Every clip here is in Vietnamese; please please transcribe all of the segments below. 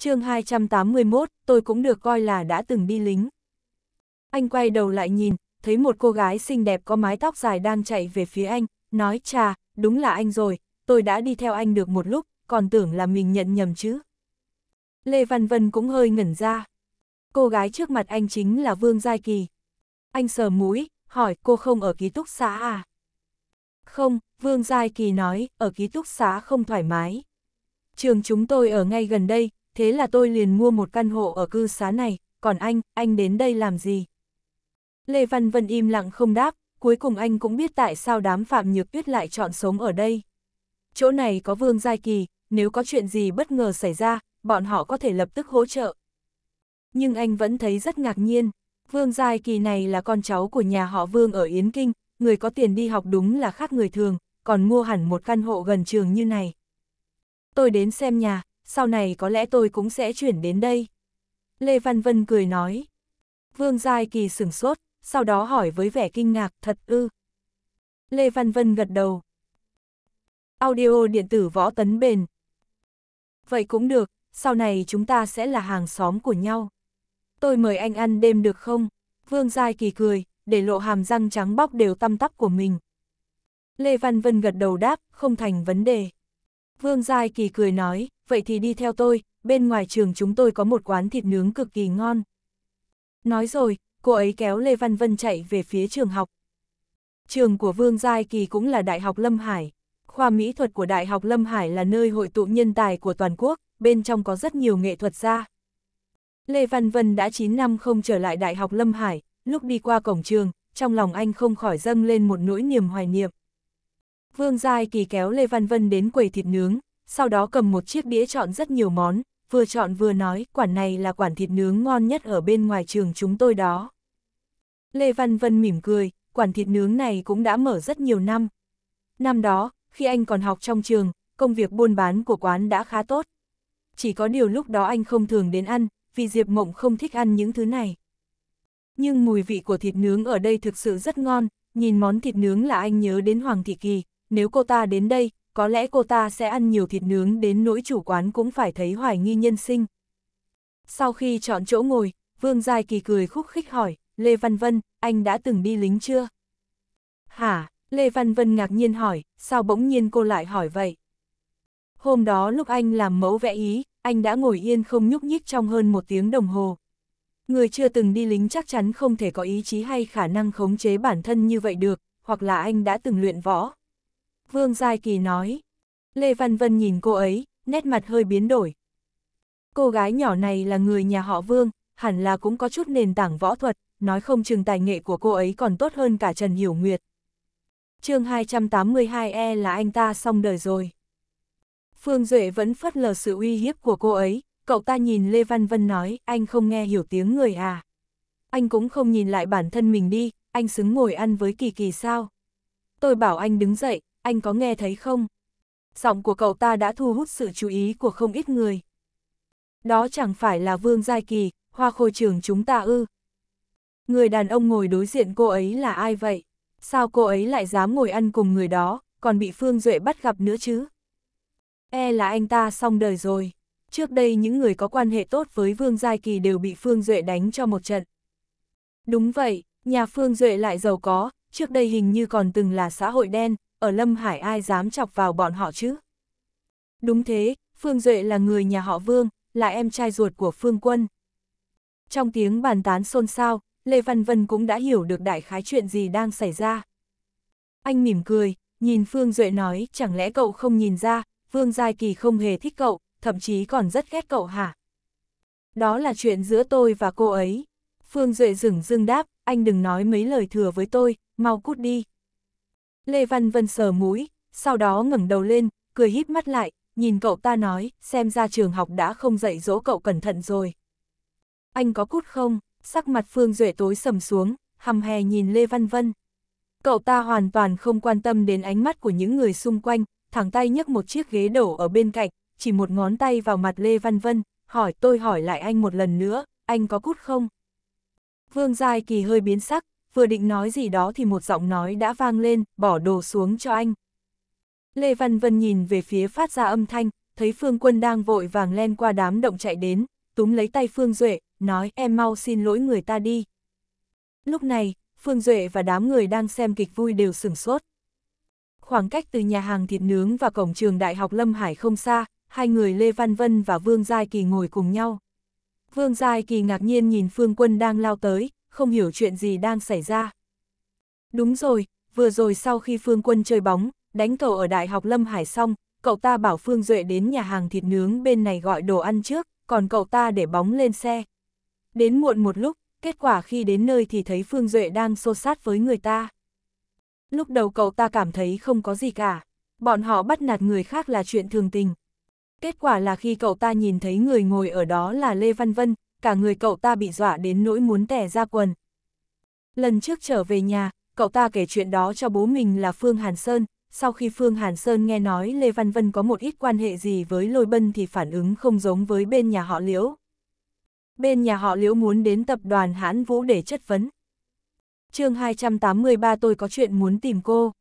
chương 281, tôi cũng được coi là đã từng đi lính. Anh quay đầu lại nhìn, thấy một cô gái xinh đẹp có mái tóc dài đang chạy về phía anh, nói cha đúng là anh rồi, tôi đã đi theo anh được một lúc, còn tưởng là mình nhận nhầm chứ. Lê Văn Vân cũng hơi ngẩn ra. Cô gái trước mặt anh chính là Vương Giai Kỳ. Anh sờ mũi, hỏi cô không ở ký túc xá à? Không, Vương Giai Kỳ nói, ở ký túc xá không thoải mái. Trường chúng tôi ở ngay gần đây, thế là tôi liền mua một căn hộ ở cư xá này, còn anh, anh đến đây làm gì? Lê Văn Vân im lặng không đáp, cuối cùng anh cũng biết tại sao đám Phạm Nhược Tuyết lại chọn sống ở đây. Chỗ này có Vương Giai Kỳ, nếu có chuyện gì bất ngờ xảy ra, bọn họ có thể lập tức hỗ trợ. Nhưng anh vẫn thấy rất ngạc nhiên, Vương Giai Kỳ này là con cháu của nhà họ Vương ở Yến Kinh, người có tiền đi học đúng là khác người thường, còn mua hẳn một căn hộ gần trường như này. Tôi đến xem nhà, sau này có lẽ tôi cũng sẽ chuyển đến đây. Lê Văn Vân cười nói. Vương Giai Kỳ sửng sốt, sau đó hỏi với vẻ kinh ngạc thật ư. Lê Văn Vân gật đầu. Audio điện tử võ tấn bền. Vậy cũng được, sau này chúng ta sẽ là hàng xóm của nhau. Tôi mời anh ăn đêm được không? Vương Giai Kỳ cười, để lộ hàm răng trắng bóc đều tăm tắp của mình. Lê Văn Vân gật đầu đáp, không thành vấn đề. Vương Giai Kỳ cười nói, vậy thì đi theo tôi, bên ngoài trường chúng tôi có một quán thịt nướng cực kỳ ngon. Nói rồi, cô ấy kéo Lê Văn Vân chạy về phía trường học. Trường của Vương Giai Kỳ cũng là Đại học Lâm Hải. Khoa mỹ thuật của Đại học Lâm Hải là nơi hội tụ nhân tài của toàn quốc, bên trong có rất nhiều nghệ thuật gia. Lê Văn Vân đã 9 năm không trở lại Đại học Lâm Hải, lúc đi qua cổng trường, trong lòng anh không khỏi dâng lên một nỗi niềm hoài niệm. Vương Giai Kỳ kéo Lê Văn Vân đến quầy thịt nướng, sau đó cầm một chiếc đĩa chọn rất nhiều món, vừa chọn vừa nói, quản này là quản thịt nướng ngon nhất ở bên ngoài trường chúng tôi đó. Lê Văn Vân mỉm cười, quản thịt nướng này cũng đã mở rất nhiều năm. Năm đó, khi anh còn học trong trường, công việc buôn bán của quán đã khá tốt. Chỉ có điều lúc đó anh không thường đến ăn, vì Diệp Mộng không thích ăn những thứ này. Nhưng mùi vị của thịt nướng ở đây thực sự rất ngon, nhìn món thịt nướng là anh nhớ đến Hoàng Thị Kỳ, nếu cô ta đến đây, có lẽ cô ta sẽ ăn nhiều thịt nướng đến nỗi chủ quán cũng phải thấy hoài nghi nhân sinh. Sau khi chọn chỗ ngồi, Vương Giai Kỳ cười khúc khích hỏi, Lê Văn Vân, anh đã từng đi lính chưa? Hả? Lê Văn Vân ngạc nhiên hỏi, sao bỗng nhiên cô lại hỏi vậy? Hôm đó lúc anh làm mẫu vẽ ý, anh đã ngồi yên không nhúc nhích trong hơn một tiếng đồng hồ. Người chưa từng đi lính chắc chắn không thể có ý chí hay khả năng khống chế bản thân như vậy được, hoặc là anh đã từng luyện võ, Vương Giai Kỳ nói. Lê Văn Vân nhìn cô ấy, nét mặt hơi biến đổi. Cô gái nhỏ này là người nhà họ Vương, hẳn là cũng có chút nền tảng võ thuật, nói không chừng tài nghệ của cô ấy còn tốt hơn cả Trần Hiểu Nguyệt. chương 282E là anh ta xong đời rồi. Phương Duệ vẫn phất lờ sự uy hiếp của cô ấy, cậu ta nhìn Lê Văn Vân nói, anh không nghe hiểu tiếng người à. Anh cũng không nhìn lại bản thân mình đi, anh xứng ngồi ăn với kỳ kỳ sao. Tôi bảo anh đứng dậy, anh có nghe thấy không? Giọng của cậu ta đã thu hút sự chú ý của không ít người. Đó chẳng phải là Vương Giai Kỳ, hoa khôi trường chúng ta ư. Người đàn ông ngồi đối diện cô ấy là ai vậy? Sao cô ấy lại dám ngồi ăn cùng người đó, còn bị Phương Duệ bắt gặp nữa chứ? E là anh ta xong đời rồi. Trước đây những người có quan hệ tốt với Vương Giai Kỳ đều bị Phương Duệ đánh cho một trận. Đúng vậy, nhà Phương Duệ lại giàu có, trước đây hình như còn từng là xã hội đen, ở Lâm Hải ai dám chọc vào bọn họ chứ? Đúng thế, Phương Duệ là người nhà họ Vương, là em trai ruột của Phương Quân. Trong tiếng bàn tán xôn xao, Lê Văn Vân cũng đã hiểu được đại khái chuyện gì đang xảy ra. Anh mỉm cười, nhìn Phương Duệ nói, chẳng lẽ cậu không nhìn ra, Vương Giai Kỳ không hề thích cậu, thậm chí còn rất ghét cậu hả? Đó là chuyện giữa tôi và cô ấy. Phương Duệ dừng dưng đáp, anh đừng nói mấy lời thừa với tôi, mau cút đi. Lê Văn Vân sờ mũi, sau đó ngẩng đầu lên, cười híp mắt lại, nhìn cậu ta nói, xem ra trường học đã không dạy dỗ cậu cẩn thận rồi. Anh có cút không? Sắc mặt Phương Duệ tối sầm xuống, hầm hè nhìn Lê Văn Vân. Cậu ta hoàn toàn không quan tâm đến ánh mắt của những người xung quanh, thẳng tay nhấc một chiếc ghế đổ ở bên cạnh, chỉ một ngón tay vào mặt Lê Văn Vân, hỏi tôi hỏi lại anh một lần nữa, anh có cút không? Vương Giai Kỳ hơi biến sắc, vừa định nói gì đó thì một giọng nói đã vang lên, bỏ đồ xuống cho anh. Lê Văn Vân nhìn về phía phát ra âm thanh, thấy Phương Quân đang vội vàng len qua đám động chạy đến, túm lấy tay Phương Duệ, nói em mau xin lỗi người ta đi. Lúc này, Phương Duệ và đám người đang xem kịch vui đều sửng sốt. Khoảng cách từ nhà hàng thịt nướng và cổng trường Đại học Lâm Hải không xa, hai người Lê Văn Vân và Vương Giai Kỳ ngồi cùng nhau. Vương Giai Kỳ ngạc nhiên nhìn Phương Quân đang lao tới, không hiểu chuyện gì đang xảy ra. Đúng rồi, vừa rồi sau khi Phương Quân chơi bóng, đánh cầu ở Đại học Lâm Hải xong, cậu ta bảo Phương Duệ đến nhà hàng thịt nướng bên này gọi đồ ăn trước, còn cậu ta để bóng lên xe. Đến muộn một lúc, kết quả khi đến nơi thì thấy Phương Duệ đang xô sát với người ta. Lúc đầu cậu ta cảm thấy không có gì cả, bọn họ bắt nạt người khác là chuyện thường tình. Kết quả là khi cậu ta nhìn thấy người ngồi ở đó là Lê Văn Vân, cả người cậu ta bị dọa đến nỗi muốn tẻ ra quần. Lần trước trở về nhà, cậu ta kể chuyện đó cho bố mình là Phương Hàn Sơn, sau khi Phương Hàn Sơn nghe nói Lê Văn Vân có một ít quan hệ gì với Lôi Bân thì phản ứng không giống với bên nhà họ Liễu. Bên nhà họ Liễu muốn đến tập đoàn Hãn Vũ để chất vấn. chương 283 tôi có chuyện muốn tìm cô.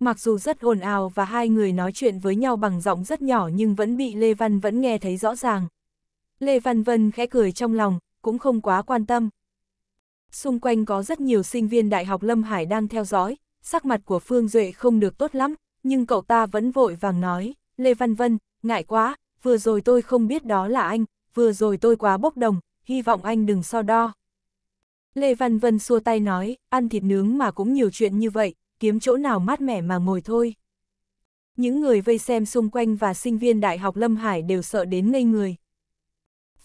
Mặc dù rất ồn ào và hai người nói chuyện với nhau bằng giọng rất nhỏ nhưng vẫn bị Lê Văn vẫn nghe thấy rõ ràng. Lê Văn Vân khẽ cười trong lòng, cũng không quá quan tâm. Xung quanh có rất nhiều sinh viên Đại học Lâm Hải đang theo dõi, sắc mặt của Phương Duệ không được tốt lắm, nhưng cậu ta vẫn vội vàng nói, Lê Văn Vân, ngại quá, vừa rồi tôi không biết đó là anh, vừa rồi tôi quá bốc đồng, hy vọng anh đừng so đo. Lê Văn Vân xua tay nói, ăn thịt nướng mà cũng nhiều chuyện như vậy, kiếm chỗ nào mát mẻ mà ngồi thôi. Những người vây xem xung quanh và sinh viên Đại học Lâm Hải đều sợ đến ngây người.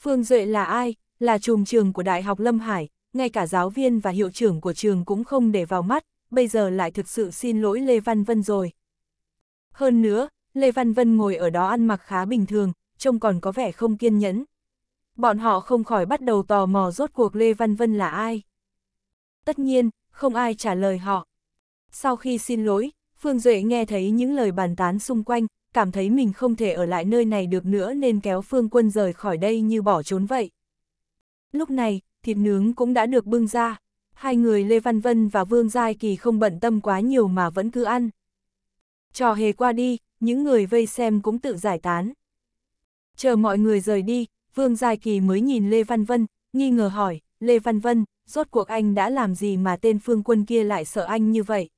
Phương Duệ là ai? Là trùm trường của Đại học Lâm Hải, ngay cả giáo viên và hiệu trưởng của trường cũng không để vào mắt, bây giờ lại thực sự xin lỗi Lê Văn Vân rồi. Hơn nữa, Lê Văn Vân ngồi ở đó ăn mặc khá bình thường, trông còn có vẻ không kiên nhẫn. Bọn họ không khỏi bắt đầu tò mò rốt cuộc Lê Văn Vân là ai. Tất nhiên, không ai trả lời họ. Sau khi xin lỗi, Phương Duệ nghe thấy những lời bàn tán xung quanh, cảm thấy mình không thể ở lại nơi này được nữa nên kéo phương quân rời khỏi đây như bỏ trốn vậy. Lúc này, thịt nướng cũng đã được bưng ra, hai người Lê Văn Vân và Vương Giai Kỳ không bận tâm quá nhiều mà vẫn cứ ăn. Trò hề qua đi, những người vây xem cũng tự giải tán. Chờ mọi người rời đi, Vương Giai Kỳ mới nhìn Lê Văn Vân, nghi ngờ hỏi, Lê Văn Vân, rốt cuộc anh đã làm gì mà tên phương quân kia lại sợ anh như vậy?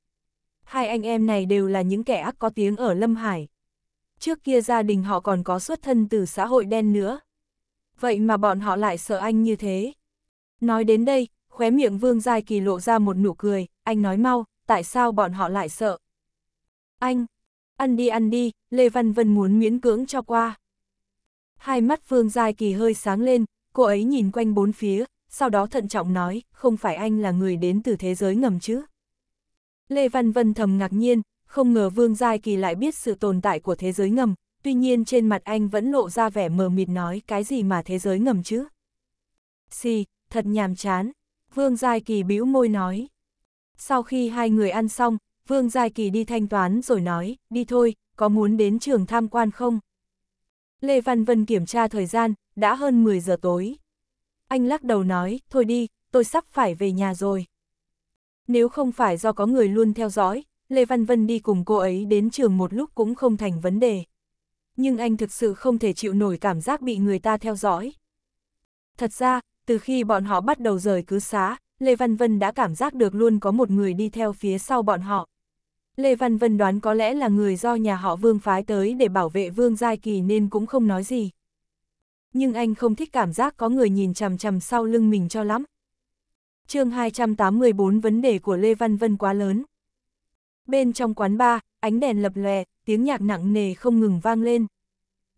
Hai anh em này đều là những kẻ ác có tiếng ở Lâm Hải trước kia gia đình họ còn có xuất thân từ xã hội đen nữa. Vậy mà bọn họ lại sợ anh như thế. Nói đến đây, khóe miệng Vương Giai Kỳ lộ ra một nụ cười, anh nói mau, tại sao bọn họ lại sợ? Anh, ăn đi ăn đi, Lê Văn Vân muốn miễn cưỡng cho qua. Hai mắt Vương Giai Kỳ hơi sáng lên, cô ấy nhìn quanh bốn phía, sau đó thận trọng nói, không phải anh là người đến từ thế giới ngầm chứ. Lê Văn Vân thầm ngạc nhiên, không ngờ Vương Giai Kỳ lại biết sự tồn tại của thế giới ngầm, tuy nhiên trên mặt anh vẫn lộ ra vẻ mờ mịt nói cái gì mà thế giới ngầm chứ. Xì, si, thật nhàm chán, Vương Giai Kỳ bĩu môi nói. Sau khi hai người ăn xong, Vương Giai Kỳ đi thanh toán rồi nói, đi thôi, có muốn đến trường tham quan không? Lê Văn Vân kiểm tra thời gian, đã hơn 10 giờ tối. Anh lắc đầu nói, thôi đi, tôi sắp phải về nhà rồi. Nếu không phải do có người luôn theo dõi, Lê Văn Vân đi cùng cô ấy đến trường một lúc cũng không thành vấn đề. Nhưng anh thực sự không thể chịu nổi cảm giác bị người ta theo dõi. Thật ra, từ khi bọn họ bắt đầu rời cứ xá, Lê Văn Vân đã cảm giác được luôn có một người đi theo phía sau bọn họ. Lê Văn Vân đoán có lẽ là người do nhà họ Vương phái tới để bảo vệ Vương Giai Kỳ nên cũng không nói gì. Nhưng anh không thích cảm giác có người nhìn chằm chằm sau lưng mình cho lắm. chương 284 vấn đề của Lê Văn Vân quá lớn. Bên trong quán bar, ánh đèn lập lòe, tiếng nhạc nặng nề không ngừng vang lên.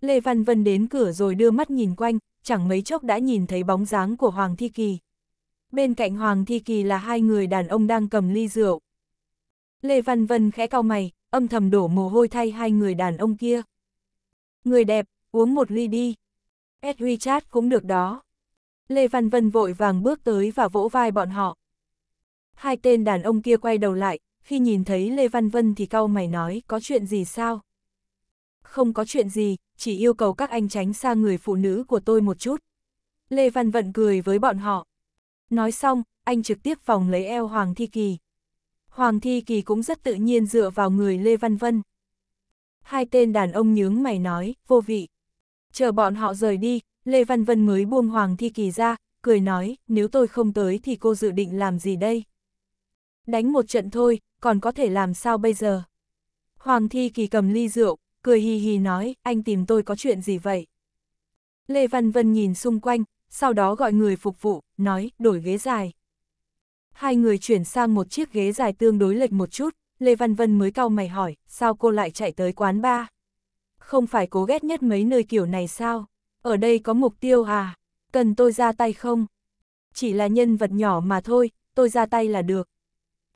Lê Văn Vân đến cửa rồi đưa mắt nhìn quanh, chẳng mấy chốc đã nhìn thấy bóng dáng của Hoàng Thi Kỳ. Bên cạnh Hoàng Thi Kỳ là hai người đàn ông đang cầm ly rượu. Lê Văn Vân khẽ cau mày, âm thầm đổ mồ hôi thay hai người đàn ông kia. Người đẹp, uống một ly đi. Edwy chat cũng được đó. Lê Văn Vân vội vàng bước tới và vỗ vai bọn họ. Hai tên đàn ông kia quay đầu lại, khi nhìn thấy Lê Văn Vân thì cau mày nói có chuyện gì sao? Không có chuyện gì, chỉ yêu cầu các anh tránh xa người phụ nữ của tôi một chút. Lê Văn Vận cười với bọn họ. Nói xong, anh trực tiếp vòng lấy eo Hoàng Thi Kỳ. Hoàng Thi Kỳ cũng rất tự nhiên dựa vào người Lê Văn Vân. Hai tên đàn ông nhướng mày nói, vô vị. Chờ bọn họ rời đi, Lê Văn Vân mới buông Hoàng Thi Kỳ ra, cười nói, nếu tôi không tới thì cô dự định làm gì đây? đánh một trận thôi, còn có thể làm sao bây giờ? Hoàng Thi Kỳ cầm ly rượu, cười hì hì nói, anh tìm tôi có chuyện gì vậy? Lê Văn Vân nhìn xung quanh, sau đó gọi người phục vụ, nói, đổi ghế dài. Hai người chuyển sang một chiếc ghế dài tương đối lệch một chút, Lê Văn Vân mới cau mày hỏi, sao cô lại chạy tới quán ba? Không phải cố ghét nhất mấy nơi kiểu này sao? Ở đây có mục tiêu à? Cần tôi ra tay không? Chỉ là nhân vật nhỏ mà thôi, tôi ra tay là được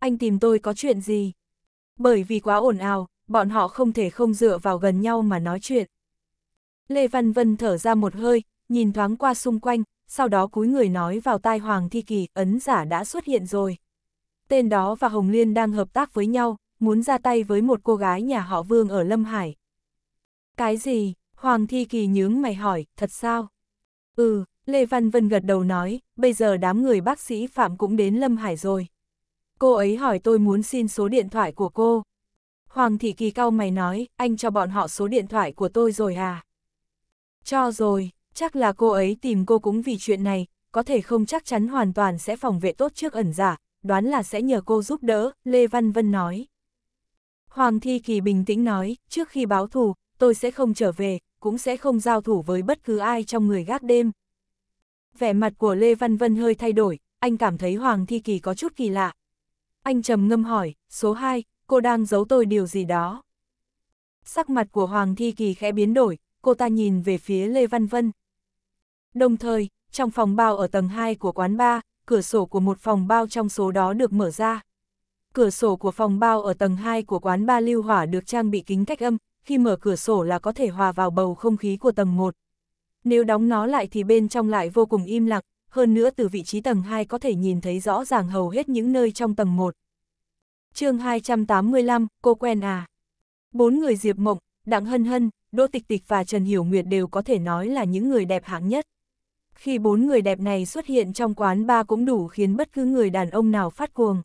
anh tìm tôi có chuyện gì? Bởi vì quá ồn ào, bọn họ không thể không dựa vào gần nhau mà nói chuyện. Lê Văn Vân thở ra một hơi, nhìn thoáng qua xung quanh, sau đó cúi người nói vào tai Hoàng Thi Kỳ, ấn giả đã xuất hiện rồi. Tên đó và Hồng Liên đang hợp tác với nhau, muốn ra tay với một cô gái nhà họ Vương ở Lâm Hải. Cái gì? Hoàng Thi Kỳ nhướng mày hỏi, thật sao? Ừ, Lê Văn Vân gật đầu nói, bây giờ đám người bác sĩ Phạm cũng đến Lâm Hải rồi cô ấy hỏi tôi muốn xin số điện thoại của cô. Hoàng Thị Kỳ cau mày nói, anh cho bọn họ số điện thoại của tôi rồi à? Cho rồi, chắc là cô ấy tìm cô cũng vì chuyện này, có thể không chắc chắn hoàn toàn sẽ phòng vệ tốt trước ẩn giả, đoán là sẽ nhờ cô giúp đỡ, Lê Văn Vân nói. Hoàng Thị Kỳ bình tĩnh nói, trước khi báo thù, tôi sẽ không trở về, cũng sẽ không giao thủ với bất cứ ai trong người gác đêm. Vẻ mặt của Lê Văn Vân hơi thay đổi, anh cảm thấy Hoàng Thị Kỳ có chút kỳ lạ, anh trầm ngâm hỏi, số 2, cô đang giấu tôi điều gì đó. Sắc mặt của Hoàng Thi Kỳ khẽ biến đổi, cô ta nhìn về phía Lê Văn Vân. Đồng thời, trong phòng bao ở tầng 2 của quán bar, cửa sổ của một phòng bao trong số đó được mở ra. Cửa sổ của phòng bao ở tầng 2 của quán bar lưu hỏa được trang bị kính cách âm, khi mở cửa sổ là có thể hòa vào bầu không khí của tầng 1. Nếu đóng nó lại thì bên trong lại vô cùng im lặng, hơn nữa từ vị trí tầng 2 có thể nhìn thấy rõ ràng hầu hết những nơi trong tầng 1. chương 285, cô quen à? Bốn người Diệp Mộng, Đặng Hân Hân, Đỗ Tịch Tịch và Trần Hiểu Nguyệt đều có thể nói là những người đẹp hạng nhất. Khi bốn người đẹp này xuất hiện trong quán ba cũng đủ khiến bất cứ người đàn ông nào phát cuồng.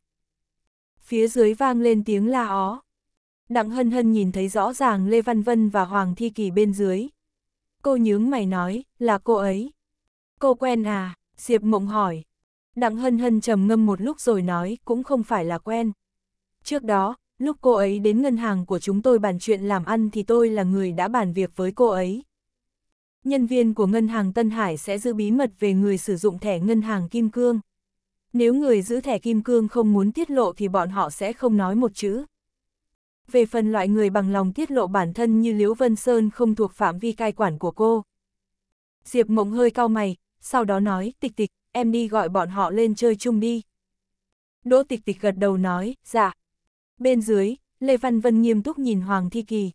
Phía dưới vang lên tiếng la ó. Đặng Hân Hân nhìn thấy rõ ràng Lê Văn Vân và Hoàng Thi Kỳ bên dưới. Cô nhướng mày nói, là cô ấy. Cô quen à? Diệp Mộng hỏi. Đặng Hân Hân trầm ngâm một lúc rồi nói cũng không phải là quen. Trước đó, lúc cô ấy đến ngân hàng của chúng tôi bàn chuyện làm ăn thì tôi là người đã bàn việc với cô ấy. Nhân viên của ngân hàng Tân Hải sẽ giữ bí mật về người sử dụng thẻ ngân hàng Kim Cương. Nếu người giữ thẻ Kim Cương không muốn tiết lộ thì bọn họ sẽ không nói một chữ. Về phần loại người bằng lòng tiết lộ bản thân như Liễu Vân Sơn không thuộc phạm vi cai quản của cô. Diệp Mộng hơi cao mày, sau đó nói, tịch tịch, em đi gọi bọn họ lên chơi chung đi. Đỗ tịch tịch gật đầu nói, dạ. Bên dưới, Lê Văn Vân nghiêm túc nhìn Hoàng Thi Kỳ.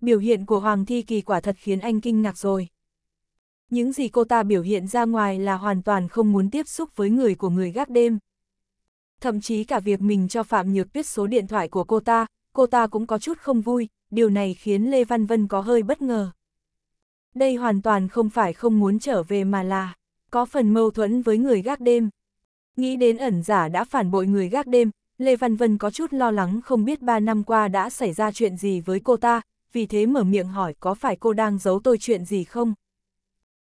Biểu hiện của Hoàng Thi Kỳ quả thật khiến anh kinh ngạc rồi. Những gì cô ta biểu hiện ra ngoài là hoàn toàn không muốn tiếp xúc với người của người gác đêm. Thậm chí cả việc mình cho Phạm Nhược Tuyết số điện thoại của cô ta, cô ta cũng có chút không vui, điều này khiến Lê Văn Vân có hơi bất ngờ đây hoàn toàn không phải không muốn trở về mà là có phần mâu thuẫn với người gác đêm. Nghĩ đến ẩn giả đã phản bội người gác đêm, Lê Văn Vân có chút lo lắng không biết ba năm qua đã xảy ra chuyện gì với cô ta, vì thế mở miệng hỏi có phải cô đang giấu tôi chuyện gì không?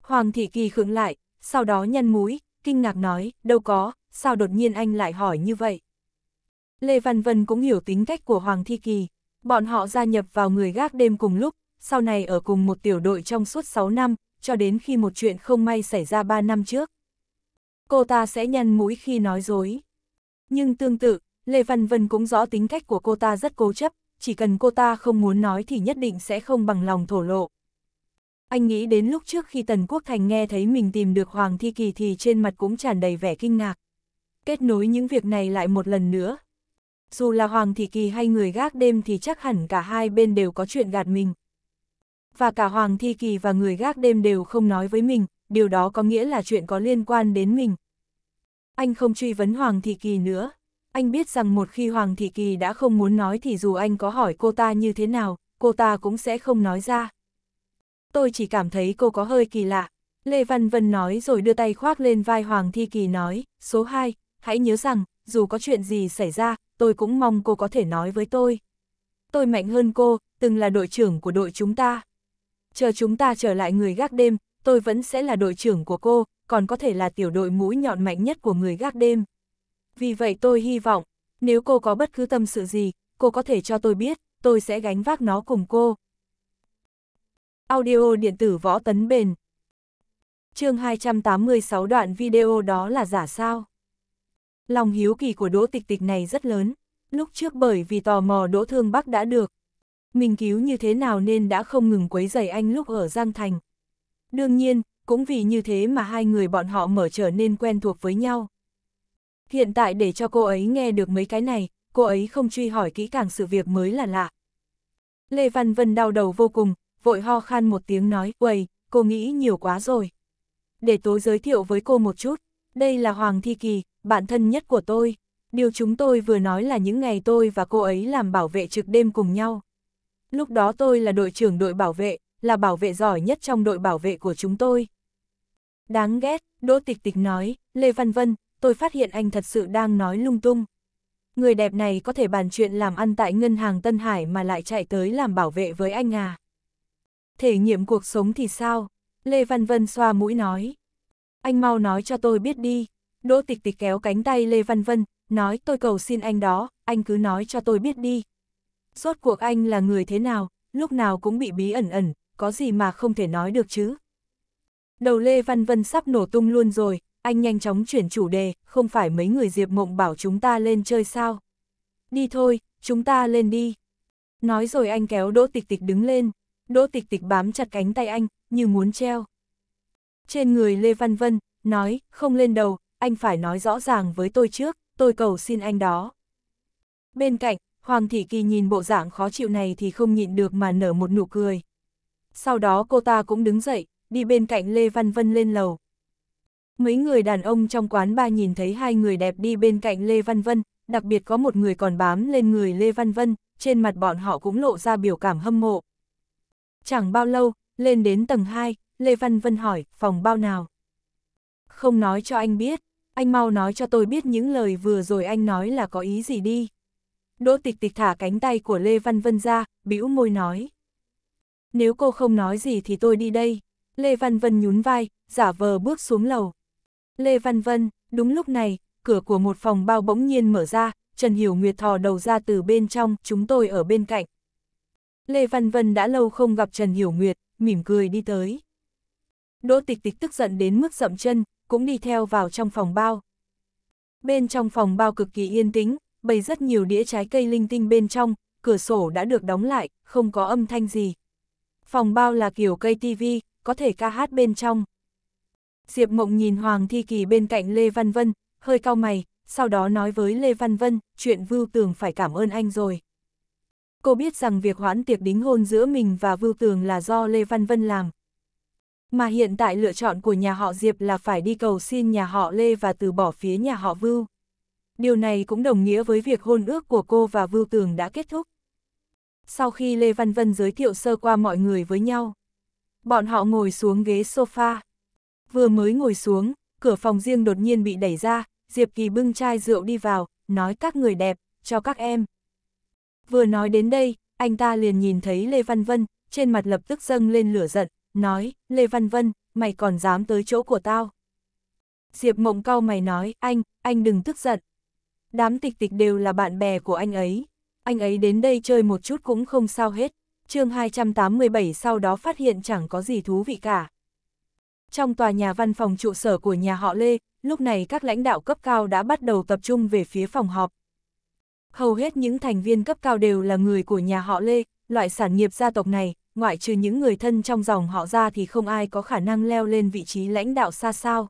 Hoàng Thị Kỳ khựng lại, sau đó nhăn mũi, kinh ngạc nói, đâu có, sao đột nhiên anh lại hỏi như vậy? Lê Văn Vân cũng hiểu tính cách của Hoàng Thị Kỳ, bọn họ gia nhập vào người gác đêm cùng lúc, sau này ở cùng một tiểu đội trong suốt 6 năm, cho đến khi một chuyện không may xảy ra 3 năm trước. Cô ta sẽ nhăn mũi khi nói dối. Nhưng tương tự, Lê Văn Vân cũng rõ tính cách của cô ta rất cố chấp, chỉ cần cô ta không muốn nói thì nhất định sẽ không bằng lòng thổ lộ. Anh nghĩ đến lúc trước khi Tần Quốc Thành nghe thấy mình tìm được Hoàng Thi Kỳ thì trên mặt cũng tràn đầy vẻ kinh ngạc. Kết nối những việc này lại một lần nữa. Dù là Hoàng Thị Kỳ hay người gác đêm thì chắc hẳn cả hai bên đều có chuyện gạt mình và cả Hoàng Thi Kỳ và người gác đêm đều không nói với mình, điều đó có nghĩa là chuyện có liên quan đến mình. Anh không truy vấn Hoàng Thị Kỳ nữa. Anh biết rằng một khi Hoàng Thị Kỳ đã không muốn nói thì dù anh có hỏi cô ta như thế nào, cô ta cũng sẽ không nói ra. Tôi chỉ cảm thấy cô có hơi kỳ lạ. Lê Văn Vân nói rồi đưa tay khoác lên vai Hoàng Thi Kỳ nói, số 2, hãy nhớ rằng, dù có chuyện gì xảy ra, tôi cũng mong cô có thể nói với tôi. Tôi mạnh hơn cô, từng là đội trưởng của đội chúng ta chờ chúng ta trở lại người gác đêm, tôi vẫn sẽ là đội trưởng của cô, còn có thể là tiểu đội mũi nhọn mạnh nhất của người gác đêm. Vì vậy tôi hy vọng, nếu cô có bất cứ tâm sự gì, cô có thể cho tôi biết, tôi sẽ gánh vác nó cùng cô. Audio điện tử võ tấn bền chương 286 đoạn video đó là giả sao? Lòng hiếu kỳ của Đỗ Tịch Tịch này rất lớn. Lúc trước bởi vì tò mò Đỗ Thương Bắc đã được, mình cứu như thế nào nên đã không ngừng quấy rầy anh lúc ở Giang Thành. Đương nhiên, cũng vì như thế mà hai người bọn họ mở trở nên quen thuộc với nhau. Hiện tại để cho cô ấy nghe được mấy cái này, cô ấy không truy hỏi kỹ càng sự việc mới là lạ. Lê Văn Vân đau đầu vô cùng, vội ho khan một tiếng nói, uầy, cô nghĩ nhiều quá rồi. Để tố giới thiệu với cô một chút, đây là Hoàng Thi Kỳ, bạn thân nhất của tôi. Điều chúng tôi vừa nói là những ngày tôi và cô ấy làm bảo vệ trực đêm cùng nhau lúc đó tôi là đội trưởng đội bảo vệ, là bảo vệ giỏi nhất trong đội bảo vệ của chúng tôi. Đáng ghét, Đỗ Tịch Tịch nói, Lê Văn Vân, tôi phát hiện anh thật sự đang nói lung tung. Người đẹp này có thể bàn chuyện làm ăn tại ngân hàng Tân Hải mà lại chạy tới làm bảo vệ với anh à. Thể nghiệm cuộc sống thì sao? Lê Văn Vân xoa mũi nói. Anh mau nói cho tôi biết đi. Đỗ Tịch Tịch kéo cánh tay Lê Văn Vân, nói tôi cầu xin anh đó, anh cứ nói cho tôi biết đi. Rốt cuộc anh là người thế nào, lúc nào cũng bị bí ẩn ẩn, có gì mà không thể nói được chứ. Đầu Lê Văn Vân sắp nổ tung luôn rồi, anh nhanh chóng chuyển chủ đề, không phải mấy người Diệp Mộng bảo chúng ta lên chơi sao. Đi thôi, chúng ta lên đi. Nói rồi anh kéo Đỗ Tịch Tịch đứng lên, Đỗ Tịch Tịch bám chặt cánh tay anh, như muốn treo. Trên người Lê Văn Vân, nói, không lên đầu, anh phải nói rõ ràng với tôi trước, tôi cầu xin anh đó. Bên cạnh, Hoàng Thị Kỳ nhìn bộ dạng khó chịu này thì không nhịn được mà nở một nụ cười. Sau đó cô ta cũng đứng dậy, đi bên cạnh Lê Văn Vân lên lầu. Mấy người đàn ông trong quán ba nhìn thấy hai người đẹp đi bên cạnh Lê Văn Vân, đặc biệt có một người còn bám lên người Lê Văn Vân, trên mặt bọn họ cũng lộ ra biểu cảm hâm mộ. Chẳng bao lâu, lên đến tầng 2, Lê Văn Vân hỏi, phòng bao nào? Không nói cho anh biết, anh mau nói cho tôi biết những lời vừa rồi anh nói là có ý gì đi. Đỗ tịch tịch thả cánh tay của Lê Văn Vân ra, bĩu môi nói. Nếu cô không nói gì thì tôi đi đây. Lê Văn Vân nhún vai, giả vờ bước xuống lầu. Lê Văn Vân, đúng lúc này, cửa của một phòng bao bỗng nhiên mở ra, Trần Hiểu Nguyệt thò đầu ra từ bên trong, chúng tôi ở bên cạnh. Lê Văn Vân đã lâu không gặp Trần Hiểu Nguyệt, mỉm cười đi tới. Đỗ tịch tịch tức giận đến mức dậm chân, cũng đi theo vào trong phòng bao. Bên trong phòng bao cực kỳ yên tĩnh, bày rất nhiều đĩa trái cây linh tinh bên trong, cửa sổ đã được đóng lại, không có âm thanh gì. Phòng bao là kiểu cây tivi, có thể ca hát bên trong. Diệp Mộng nhìn Hoàng Thi Kỳ bên cạnh Lê Văn Vân, hơi cau mày, sau đó nói với Lê Văn Vân, chuyện Vưu Tường phải cảm ơn anh rồi. Cô biết rằng việc hoãn tiệc đính hôn giữa mình và Vưu Tường là do Lê Văn Vân làm. Mà hiện tại lựa chọn của nhà họ Diệp là phải đi cầu xin nhà họ Lê và từ bỏ phía nhà họ Vưu điều này cũng đồng nghĩa với việc hôn ước của cô và Vưu Tường đã kết thúc. Sau khi Lê Văn Vân giới thiệu sơ qua mọi người với nhau, bọn họ ngồi xuống ghế sofa. Vừa mới ngồi xuống, cửa phòng riêng đột nhiên bị đẩy ra, Diệp Kỳ bưng chai rượu đi vào, nói các người đẹp, cho các em. Vừa nói đến đây, anh ta liền nhìn thấy Lê Văn Vân, trên mặt lập tức dâng lên lửa giận, nói, Lê Văn Vân, mày còn dám tới chỗ của tao. Diệp mộng cau mày nói, anh, anh đừng tức giận, đám tịch tịch đều là bạn bè của anh ấy. Anh ấy đến đây chơi một chút cũng không sao hết. chương 287 sau đó phát hiện chẳng có gì thú vị cả. Trong tòa nhà văn phòng trụ sở của nhà họ Lê, lúc này các lãnh đạo cấp cao đã bắt đầu tập trung về phía phòng họp. Hầu hết những thành viên cấp cao đều là người của nhà họ Lê, loại sản nghiệp gia tộc này, ngoại trừ những người thân trong dòng họ ra thì không ai có khả năng leo lên vị trí lãnh đạo xa sao.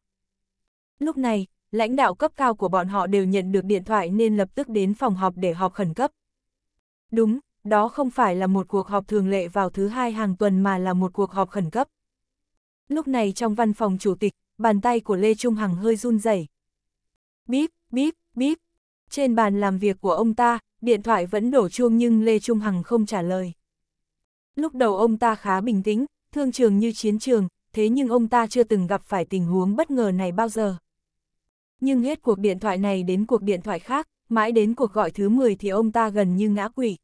Lúc này, lãnh đạo cấp cao của bọn họ đều nhận được điện thoại nên lập tức đến phòng họp để họp khẩn cấp. Đúng, đó không phải là một cuộc họp thường lệ vào thứ hai hàng tuần mà là một cuộc họp khẩn cấp. Lúc này trong văn phòng chủ tịch, bàn tay của Lê Trung Hằng hơi run rẩy. Bíp, bíp, bíp. Trên bàn làm việc của ông ta, điện thoại vẫn đổ chuông nhưng Lê Trung Hằng không trả lời. Lúc đầu ông ta khá bình tĩnh, thương trường như chiến trường, thế nhưng ông ta chưa từng gặp phải tình huống bất ngờ này bao giờ nhưng hết cuộc điện thoại này đến cuộc điện thoại khác, mãi đến cuộc gọi thứ 10 thì ông ta gần như ngã quỷ.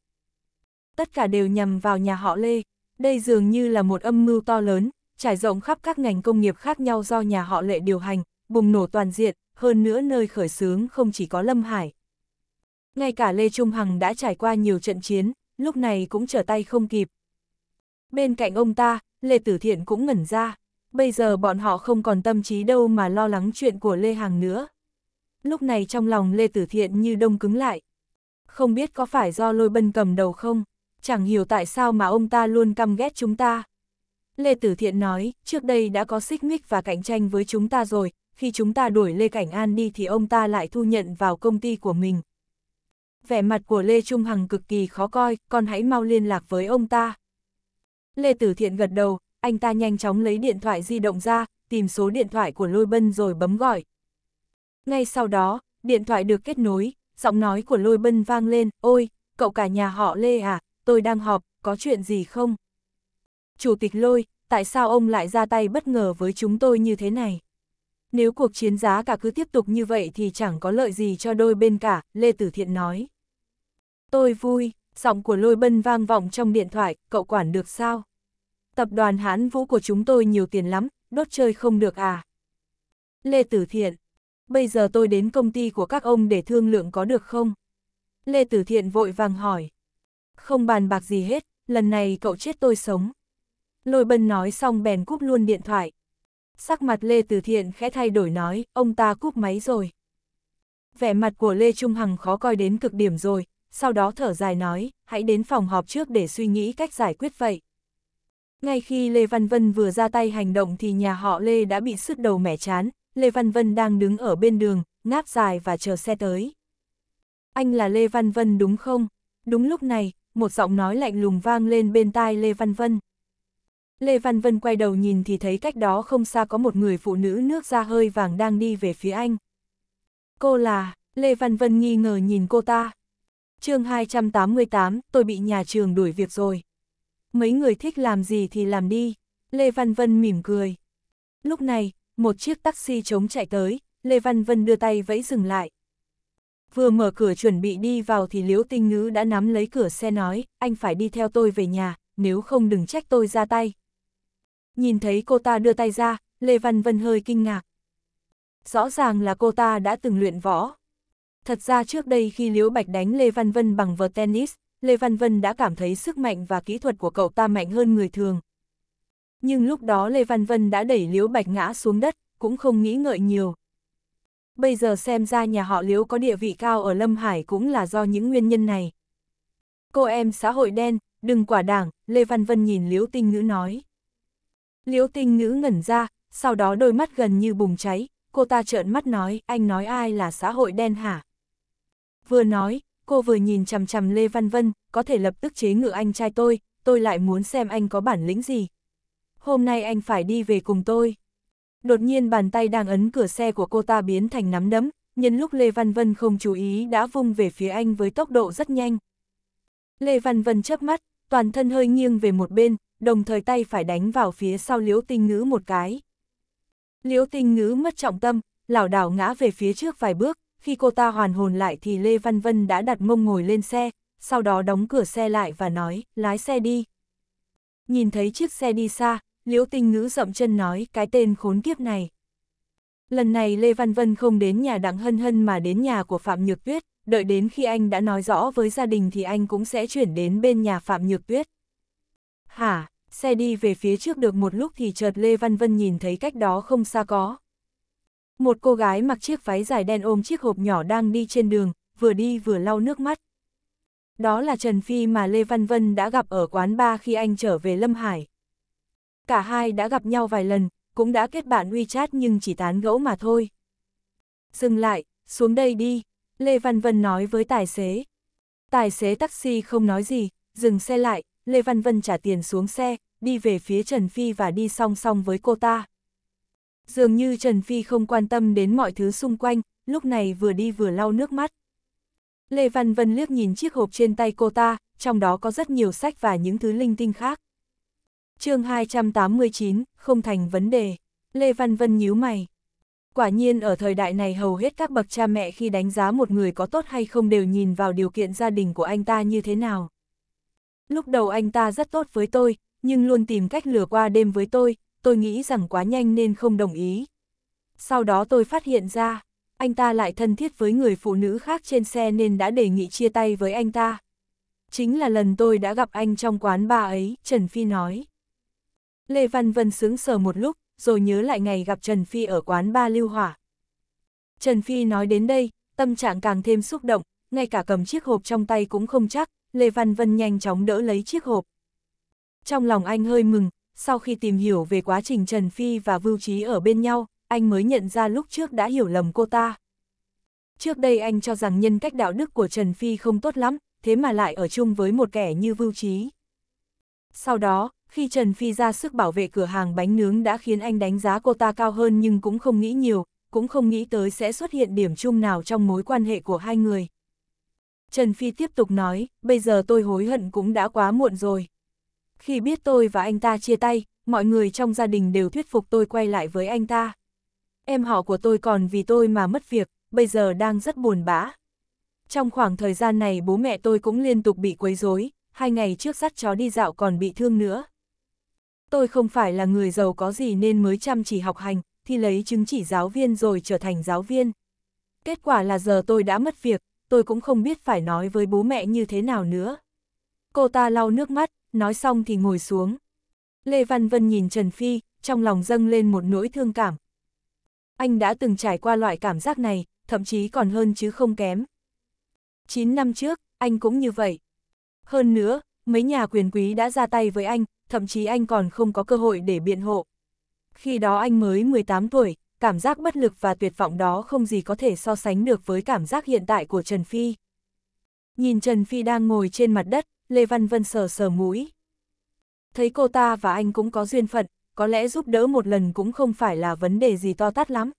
Tất cả đều nhằm vào nhà họ Lê, đây dường như là một âm mưu to lớn, trải rộng khắp các ngành công nghiệp khác nhau do nhà họ Lệ điều hành, bùng nổ toàn diện, hơn nữa nơi khởi xướng không chỉ có Lâm Hải. Ngay cả Lê Trung Hằng đã trải qua nhiều trận chiến, lúc này cũng trở tay không kịp. Bên cạnh ông ta, Lê Tử Thiện cũng ngẩn ra bây giờ bọn họ không còn tâm trí đâu mà lo lắng chuyện của Lê Hàng nữa. Lúc này trong lòng Lê Tử Thiện như đông cứng lại. Không biết có phải do lôi bân cầm đầu không, chẳng hiểu tại sao mà ông ta luôn căm ghét chúng ta. Lê Tử Thiện nói, trước đây đã có xích mích và cạnh tranh với chúng ta rồi, khi chúng ta đuổi Lê Cảnh An đi thì ông ta lại thu nhận vào công ty của mình. Vẻ mặt của Lê Trung Hằng cực kỳ khó coi, con hãy mau liên lạc với ông ta. Lê Tử Thiện gật đầu, anh ta nhanh chóng lấy điện thoại di động ra, tìm số điện thoại của Lôi Bân rồi bấm gọi. Ngay sau đó, điện thoại được kết nối, giọng nói của Lôi Bân vang lên, ôi, cậu cả nhà họ Lê à, tôi đang họp, có chuyện gì không? Chủ tịch Lôi, tại sao ông lại ra tay bất ngờ với chúng tôi như thế này? Nếu cuộc chiến giá cả cứ tiếp tục như vậy thì chẳng có lợi gì cho đôi bên cả, Lê Tử Thiện nói. Tôi vui, giọng của Lôi Bân vang vọng trong điện thoại, cậu quản được sao? tập đoàn hãn vũ của chúng tôi nhiều tiền lắm, đốt chơi không được à. Lê Tử Thiện, bây giờ tôi đến công ty của các ông để thương lượng có được không? Lê Tử Thiện vội vàng hỏi. Không bàn bạc gì hết, lần này cậu chết tôi sống. Lôi bân nói xong bèn cúp luôn điện thoại. Sắc mặt Lê Tử Thiện khẽ thay đổi nói, ông ta cúp máy rồi. Vẻ mặt của Lê Trung Hằng khó coi đến cực điểm rồi, sau đó thở dài nói, hãy đến phòng họp trước để suy nghĩ cách giải quyết vậy. Ngay khi Lê Văn Vân vừa ra tay hành động thì nhà họ Lê đã bị sứt đầu mẻ chán, Lê Văn Vân đang đứng ở bên đường, ngáp dài và chờ xe tới. Anh là Lê Văn Vân đúng không? Đúng lúc này, một giọng nói lạnh lùng vang lên bên tai Lê Văn Vân. Lê Văn Vân quay đầu nhìn thì thấy cách đó không xa có một người phụ nữ nước da hơi vàng đang đi về phía anh. Cô là, Lê Văn Vân nghi ngờ nhìn cô ta. chương 288, tôi bị nhà trường đuổi việc rồi mấy người thích làm gì thì làm đi, Lê Văn Vân mỉm cười. Lúc này, một chiếc taxi trống chạy tới, Lê Văn Vân đưa tay vẫy dừng lại. Vừa mở cửa chuẩn bị đi vào thì Liễu Tinh Ngữ đã nắm lấy cửa xe nói, anh phải đi theo tôi về nhà, nếu không đừng trách tôi ra tay. Nhìn thấy cô ta đưa tay ra, Lê Văn Vân hơi kinh ngạc. Rõ ràng là cô ta đã từng luyện võ. Thật ra trước đây khi Liễu Bạch đánh Lê Văn Vân bằng vợt tennis, Lê Văn Vân đã cảm thấy sức mạnh và kỹ thuật của cậu ta mạnh hơn người thường. Nhưng lúc đó Lê Văn Vân đã đẩy Liễu Bạch ngã xuống đất, cũng không nghĩ ngợi nhiều. Bây giờ xem ra nhà họ Liễu có địa vị cao ở Lâm Hải cũng là do những nguyên nhân này. Cô em xã hội đen, đừng quả đảng, Lê Văn Vân nhìn Liễu Tinh Ngữ nói. Liễu Tinh Ngữ ngẩn ra, sau đó đôi mắt gần như bùng cháy, cô ta trợn mắt nói, anh nói ai là xã hội đen hả? Vừa nói, cô vừa nhìn chằm chằm Lê Văn Vân, có thể lập tức chế ngự anh trai tôi, tôi lại muốn xem anh có bản lĩnh gì. Hôm nay anh phải đi về cùng tôi. Đột nhiên bàn tay đang ấn cửa xe của cô ta biến thành nắm đấm, nhân lúc Lê Văn Vân không chú ý đã vung về phía anh với tốc độ rất nhanh. Lê Văn Vân chớp mắt, toàn thân hơi nghiêng về một bên, đồng thời tay phải đánh vào phía sau Liễu Tinh Ngữ một cái. Liễu Tinh Ngữ mất trọng tâm, lảo đảo ngã về phía trước vài bước, khi cô ta hoàn hồn lại thì Lê Văn Vân đã đặt mông ngồi lên xe, sau đó đóng cửa xe lại và nói, lái xe đi. Nhìn thấy chiếc xe đi xa, Liễu Tinh Ngữ dậm chân nói cái tên khốn kiếp này. Lần này Lê Văn Vân không đến nhà Đặng Hân Hân mà đến nhà của Phạm Nhược Tuyết, đợi đến khi anh đã nói rõ với gia đình thì anh cũng sẽ chuyển đến bên nhà Phạm Nhược Tuyết. Hả, xe đi về phía trước được một lúc thì chợt Lê Văn Vân nhìn thấy cách đó không xa có, một cô gái mặc chiếc váy dài đen ôm chiếc hộp nhỏ đang đi trên đường, vừa đi vừa lau nước mắt. Đó là Trần Phi mà Lê Văn Vân đã gặp ở quán ba khi anh trở về Lâm Hải. Cả hai đã gặp nhau vài lần, cũng đã kết bạn WeChat nhưng chỉ tán gẫu mà thôi. Dừng lại, xuống đây đi, Lê Văn Vân nói với tài xế. Tài xế taxi không nói gì, dừng xe lại, Lê Văn Vân trả tiền xuống xe, đi về phía Trần Phi và đi song song với cô ta. Dường như Trần Phi không quan tâm đến mọi thứ xung quanh, lúc này vừa đi vừa lau nước mắt. Lê Văn Vân liếc nhìn chiếc hộp trên tay cô ta, trong đó có rất nhiều sách và những thứ linh tinh khác. chương 289, không thành vấn đề. Lê Văn Vân nhíu mày. Quả nhiên ở thời đại này hầu hết các bậc cha mẹ khi đánh giá một người có tốt hay không đều nhìn vào điều kiện gia đình của anh ta như thế nào. Lúc đầu anh ta rất tốt với tôi, nhưng luôn tìm cách lừa qua đêm với tôi, tôi nghĩ rằng quá nhanh nên không đồng ý. Sau đó tôi phát hiện ra, anh ta lại thân thiết với người phụ nữ khác trên xe nên đã đề nghị chia tay với anh ta. Chính là lần tôi đã gặp anh trong quán bà ấy, Trần Phi nói. Lê Văn Vân sướng sờ một lúc, rồi nhớ lại ngày gặp Trần Phi ở quán ba lưu hỏa. Trần Phi nói đến đây, tâm trạng càng thêm xúc động, ngay cả cầm chiếc hộp trong tay cũng không chắc, Lê Văn Vân nhanh chóng đỡ lấy chiếc hộp. Trong lòng anh hơi mừng, sau khi tìm hiểu về quá trình Trần Phi và Vưu Trí ở bên nhau, anh mới nhận ra lúc trước đã hiểu lầm cô ta. Trước đây anh cho rằng nhân cách đạo đức của Trần Phi không tốt lắm, thế mà lại ở chung với một kẻ như Vưu Trí. Sau đó, khi Trần Phi ra sức bảo vệ cửa hàng bánh nướng đã khiến anh đánh giá cô ta cao hơn nhưng cũng không nghĩ nhiều, cũng không nghĩ tới sẽ xuất hiện điểm chung nào trong mối quan hệ của hai người. Trần Phi tiếp tục nói, bây giờ tôi hối hận cũng đã quá muộn rồi. Khi biết tôi và anh ta chia tay, mọi người trong gia đình đều thuyết phục tôi quay lại với anh ta. Em họ của tôi còn vì tôi mà mất việc, bây giờ đang rất buồn bã. Trong khoảng thời gian này bố mẹ tôi cũng liên tục bị quấy rối, hai ngày trước dắt chó đi dạo còn bị thương nữa. Tôi không phải là người giàu có gì nên mới chăm chỉ học hành, thi lấy chứng chỉ giáo viên rồi trở thành giáo viên. Kết quả là giờ tôi đã mất việc, tôi cũng không biết phải nói với bố mẹ như thế nào nữa. Cô ta lau nước mắt, nói xong thì ngồi xuống. Lê Văn Vân nhìn Trần Phi, trong lòng dâng lên một nỗi thương cảm. Anh đã từng trải qua loại cảm giác này, thậm chí còn hơn chứ không kém. 9 năm trước, anh cũng như vậy. Hơn nữa, mấy nhà quyền quý đã ra tay với anh, thậm chí anh còn không có cơ hội để biện hộ. Khi đó anh mới 18 tuổi, cảm giác bất lực và tuyệt vọng đó không gì có thể so sánh được với cảm giác hiện tại của Trần Phi. Nhìn Trần Phi đang ngồi trên mặt đất, Lê Văn Vân sờ sờ mũi. Thấy cô ta và anh cũng có duyên phận, có lẽ giúp đỡ một lần cũng không phải là vấn đề gì to tát lắm.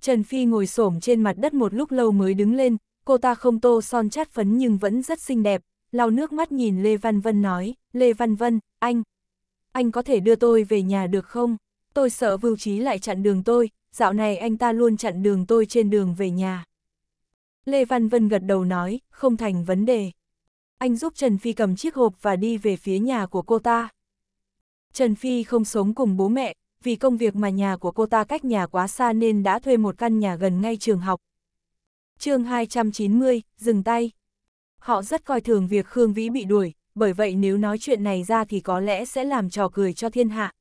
Trần Phi ngồi xổm trên mặt đất một lúc lâu mới đứng lên, cô ta không tô son chát phấn nhưng vẫn rất xinh đẹp, lau nước mắt nhìn Lê Văn Vân nói, Lê Văn Vân, anh, anh có thể đưa tôi về nhà được không? Tôi sợ Vưu Trí lại chặn đường tôi, dạo này anh ta luôn chặn đường tôi trên đường về nhà. Lê Văn Vân gật đầu nói, không thành vấn đề. Anh giúp Trần Phi cầm chiếc hộp và đi về phía nhà của cô ta. Trần Phi không sống cùng bố mẹ, vì công việc mà nhà của cô ta cách nhà quá xa nên đã thuê một căn nhà gần ngay trường học. chương 290, dừng tay. Họ rất coi thường việc Khương Vĩ bị đuổi, bởi vậy nếu nói chuyện này ra thì có lẽ sẽ làm trò cười cho thiên hạ.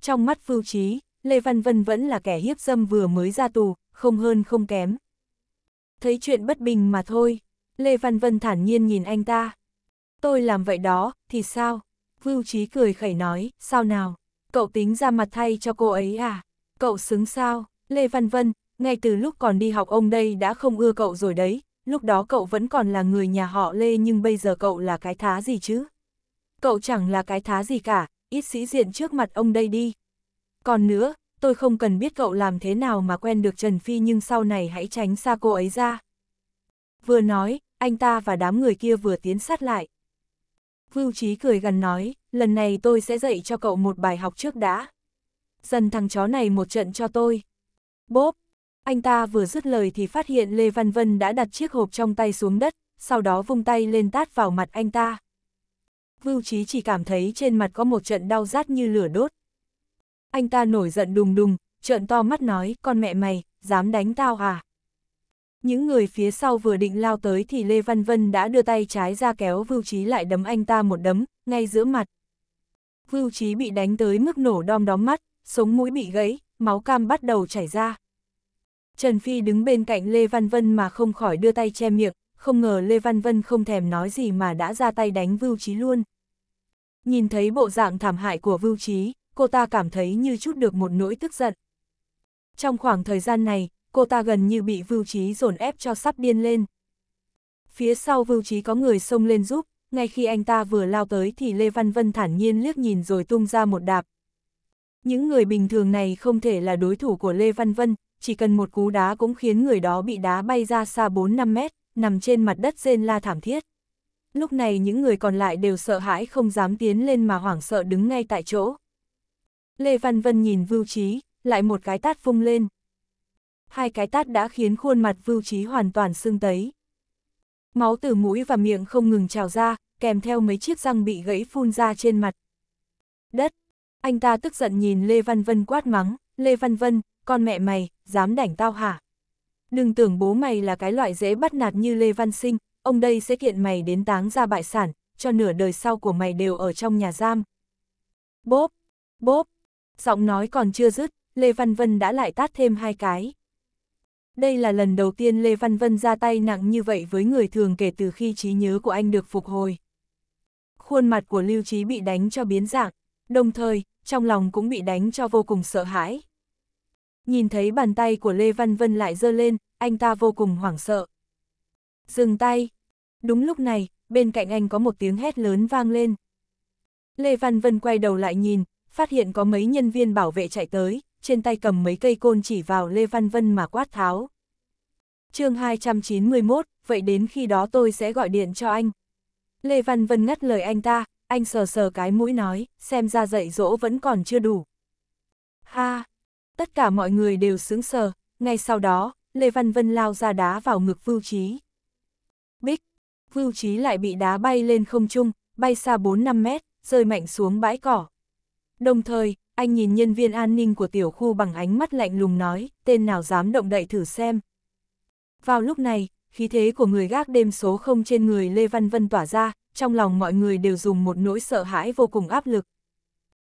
Trong mắt Phưu Trí, Lê Văn Vân vẫn là kẻ hiếp dâm vừa mới ra tù, không hơn không kém. Thấy chuyện bất bình mà thôi. Lê Văn Vân thản nhiên nhìn anh ta. Tôi làm vậy đó, thì sao? Vưu Trí cười khẩy nói, sao nào? Cậu tính ra mặt thay cho cô ấy à? Cậu xứng sao? Lê Văn Vân, ngay từ lúc còn đi học ông đây đã không ưa cậu rồi đấy, lúc đó cậu vẫn còn là người nhà họ Lê nhưng bây giờ cậu là cái thá gì chứ? Cậu chẳng là cái thá gì cả, ít sĩ diện trước mặt ông đây đi. Còn nữa, tôi không cần biết cậu làm thế nào mà quen được Trần Phi nhưng sau này hãy tránh xa cô ấy ra. Vừa nói, anh ta và đám người kia vừa tiến sát lại. Vưu Trí cười gần nói, lần này tôi sẽ dạy cho cậu một bài học trước đã. Dần thằng chó này một trận cho tôi. Bốp! Anh ta vừa dứt lời thì phát hiện Lê Văn Vân đã đặt chiếc hộp trong tay xuống đất, sau đó vung tay lên tát vào mặt anh ta. Vưu Trí chỉ cảm thấy trên mặt có một trận đau rát như lửa đốt. Anh ta nổi giận đùng đùng, trợn to mắt nói, con mẹ mày, dám đánh tao à? Những người phía sau vừa định lao tới thì Lê Văn Vân đã đưa tay trái ra kéo Vưu Trí lại đấm anh ta một đấm, ngay giữa mặt. Vưu Trí bị đánh tới mức nổ đom đóm mắt, sống mũi bị gãy, máu cam bắt đầu chảy ra. Trần Phi đứng bên cạnh Lê Văn Vân mà không khỏi đưa tay che miệng, không ngờ Lê Văn Vân không thèm nói gì mà đã ra tay đánh Vưu Trí luôn. Nhìn thấy bộ dạng thảm hại của Vưu Trí, cô ta cảm thấy như chút được một nỗi tức giận. Trong khoảng thời gian này, cô ta gần như bị Vưu Trí dồn ép cho sắp điên lên. Phía sau Vưu Trí có người xông lên giúp, ngay khi anh ta vừa lao tới thì Lê Văn Vân thản nhiên liếc nhìn rồi tung ra một đạp. Những người bình thường này không thể là đối thủ của Lê Văn Vân, chỉ cần một cú đá cũng khiến người đó bị đá bay ra xa 4-5 mét, nằm trên mặt đất rên la thảm thiết. Lúc này những người còn lại đều sợ hãi không dám tiến lên mà hoảng sợ đứng ngay tại chỗ. Lê Văn Vân nhìn Vưu Trí, lại một cái tát phung lên hai cái tát đã khiến khuôn mặt Vưu Trí hoàn toàn sưng tấy. Máu từ mũi và miệng không ngừng trào ra, kèm theo mấy chiếc răng bị gãy phun ra trên mặt. Đất! Anh ta tức giận nhìn Lê Văn Vân quát mắng, Lê Văn Vân, con mẹ mày, dám đảnh tao hả? Đừng tưởng bố mày là cái loại dễ bắt nạt như Lê Văn Sinh, ông đây sẽ kiện mày đến táng ra bại sản, cho nửa đời sau của mày đều ở trong nhà giam. Bốp! Bốp! Giọng nói còn chưa dứt, Lê Văn Vân đã lại tát thêm hai cái. Đây là lần đầu tiên Lê Văn Vân ra tay nặng như vậy với người thường kể từ khi trí nhớ của anh được phục hồi. Khuôn mặt của Lưu Trí bị đánh cho biến dạng, đồng thời, trong lòng cũng bị đánh cho vô cùng sợ hãi. Nhìn thấy bàn tay của Lê Văn Vân lại giơ lên, anh ta vô cùng hoảng sợ. Dừng tay. Đúng lúc này, bên cạnh anh có một tiếng hét lớn vang lên. Lê Văn Vân quay đầu lại nhìn, phát hiện có mấy nhân viên bảo vệ chạy tới, trên tay cầm mấy cây côn chỉ vào Lê Văn Vân mà quát tháo. chương 291, vậy đến khi đó tôi sẽ gọi điện cho anh. Lê Văn Vân ngắt lời anh ta, anh sờ sờ cái mũi nói, xem ra dạy dỗ vẫn còn chưa đủ. Ha! Tất cả mọi người đều sướng sờ, ngay sau đó, Lê Văn Vân lao ra đá vào ngực Vưu Trí. Bích! Vưu Trí lại bị đá bay lên không trung, bay xa 4-5 mét, rơi mạnh xuống bãi cỏ. Đồng thời, anh nhìn nhân viên an ninh của tiểu khu bằng ánh mắt lạnh lùng nói, tên nào dám động đậy thử xem. Vào lúc này, khí thế của người gác đêm số không trên người Lê Văn Vân tỏa ra, trong lòng mọi người đều dùng một nỗi sợ hãi vô cùng áp lực.